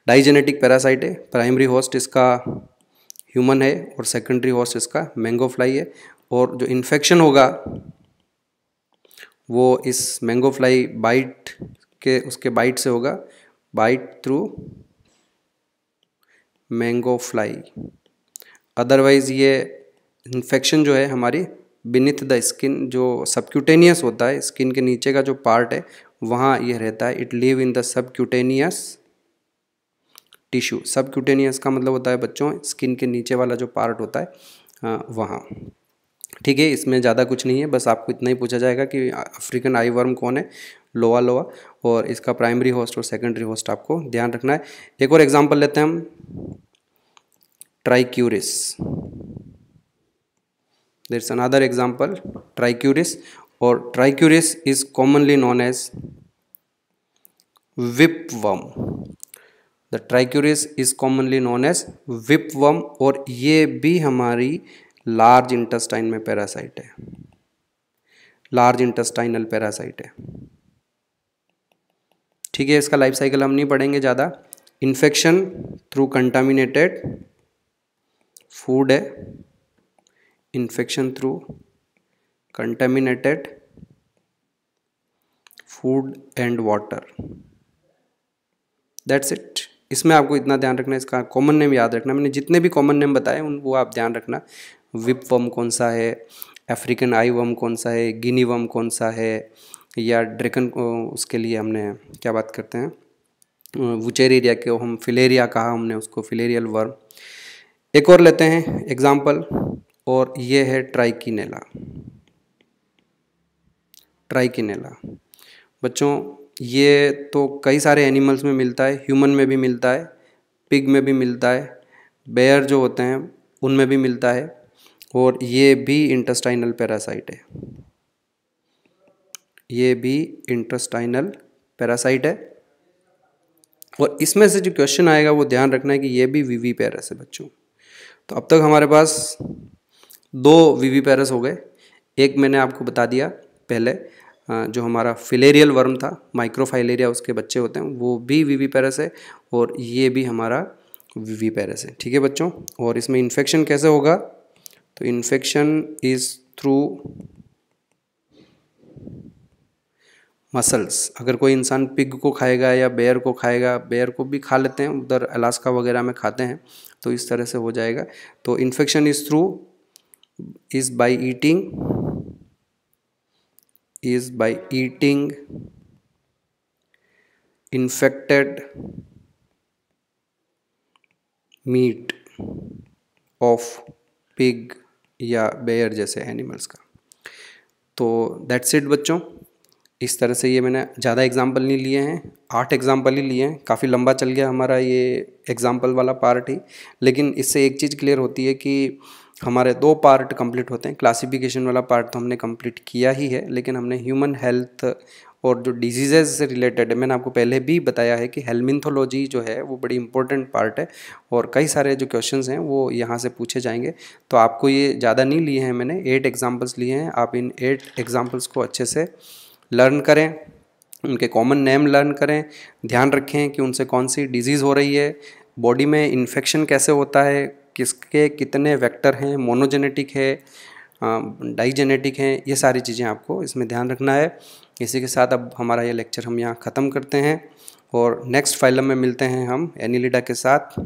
डाइजेनेटिक पैरासाइट है प्राइमरी होस्ट इसका ह्यूमन है और सेकेंडरी हॉर्स इसका मैंगो फ्लाई है और जो इन्फेक्शन होगा वो इस मैंगो फ्लाई बाइट के उसके बाइट से होगा bite through mango fly otherwise ये इन्फेक्शन जो है हमारी बिनिथ द स्किन जो सबक्यूटेनियस होता है स्किन के नीचे का जो पार्ट है वहाँ ये रहता है it live in the subcutaneous tissue subcutaneous का मतलब होता है बच्चों स्किन के नीचे वाला जो पार्ट होता है वहाँ ठीक है इसमें ज़्यादा कुछ नहीं है बस आपको इतना ही पूछा जाएगा कि अफ्रीकन आई वर्म कौन है लोवा लोवा और इसका प्राइमरी होस्ट और सेकेंडरी होस्ट आपको ध्यान रखना है एक और एग्जाम्पल लेते हैं हम ट्राइक्यूरिस there is another example Trichuris और Trichuris is commonly known as whip worm the Trichuris is commonly known as worm और ये भी हमारी लार्ज इंटेस्टाइन में पैरासाइट है लार्ज इंटेस्टाइनल पैरासाइट है ठीक है इसका लाइफ साइकिल हम नहीं पढ़ेंगे ज़्यादा इन्फेक्शन थ्रू कंटामिनेटेड फूड है infection through contaminated food and water that's it इसमें आपको इतना ध्यान रखना है इसका कॉमन नेम याद रखना मैंने जितने भी कॉमन नेम बताए उन वो आप ध्यान रखना विप वम कौन सा है अफ्रीकन आई वम कौन सा है गिनी वम कौन सा है या ड्रेकन उसके लिए हमने क्या बात करते हैं एरिया के हम फिलेरिया कहा हमने उसको फिलेरियल वर्म एक और लेते हैं एग्जाम्पल और ये है ट्राइकिनेला ट्राइकिनेला बच्चों ये तो कई सारे एनिमल्स में मिलता है ह्यूमन में भी मिलता है पिग में भी मिलता है बेयर जो होते हैं उनमें भी मिलता है और ये भी इंटस्टाइनल पैरासाइट है ये भी इंटस्टाइनल पैरासाइट है और इसमें से जो क्वेश्चन आएगा वो ध्यान रखना है कि ये भी वीवी पैरस है बच्चों तो अब तक हमारे पास दो वीवी पैरस हो गए एक मैंने आपको बता दिया पहले जो हमारा फिलेरियल वर्म था माइक्रोफाइलेरिया उसके बच्चे होते हैं वो भी वी पैरस है और ये भी हमारा वी पैरस है ठीक है बच्चों और इसमें इन्फेक्शन कैसे होगा तो इन्फेक्शन इज़ थ्रू मसल्स अगर कोई इंसान पिग को खाएगा या बेयर को खाएगा बेयर को भी खा लेते हैं उधर अलास्का वगैरह में खाते हैं तो इस तरह से हो जाएगा तो infection is through is by eating is by eating infected meat of pig या बेयर जैसे एनिमल्स का तो that's it बच्चों इस तरह से ये मैंने ज़्यादा एग्जाम्पल नहीं लिए हैं आठ एग्जाम्पल ही लिए हैं काफ़ी लंबा चल गया हमारा ये एग्जाम्पल वाला पार्ट ही लेकिन इससे एक चीज़ क्लियर होती है कि हमारे दो पार्ट कंप्लीट होते हैं क्लासिफिकेशन वाला पार्ट तो हमने कंप्लीट किया ही है लेकिन हमने ह्यूमन हेल्थ और जो डिजीजेज से रिलेटेड है मैंने आपको पहले भी बताया है कि हेलमिंथोलॉजी जो है वो बड़ी इंपॉर्टेंट पार्ट है और कई सारे जो क्वेश्चंस हैं वो यहाँ से पूछे जाएंगे तो आपको ये ज़्यादा नहीं लिए हैं मैंने एट एग्जाम्पल्स लिए हैं आप इन एट एग्जाम्पल्स को अच्छे से लर्न करें उनके कॉमन नेम लर्न करें ध्यान रखें कि उनसे कौन सी डिजीज़ हो रही है बॉडी में इन्फेक्शन कैसे होता है किसके कितने वेक्टर हैं मोनोजेनेटिक है डाईजेनेटिक हैं ये सारी चीज़ें आपको इसमें ध्यान रखना है इसी के साथ अब हमारा ये लेक्चर हम यहाँ ख़त्म करते हैं और नेक्स्ट फाइलम में मिलते हैं हम एनिलिडा के साथ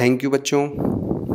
थैंक यू बच्चों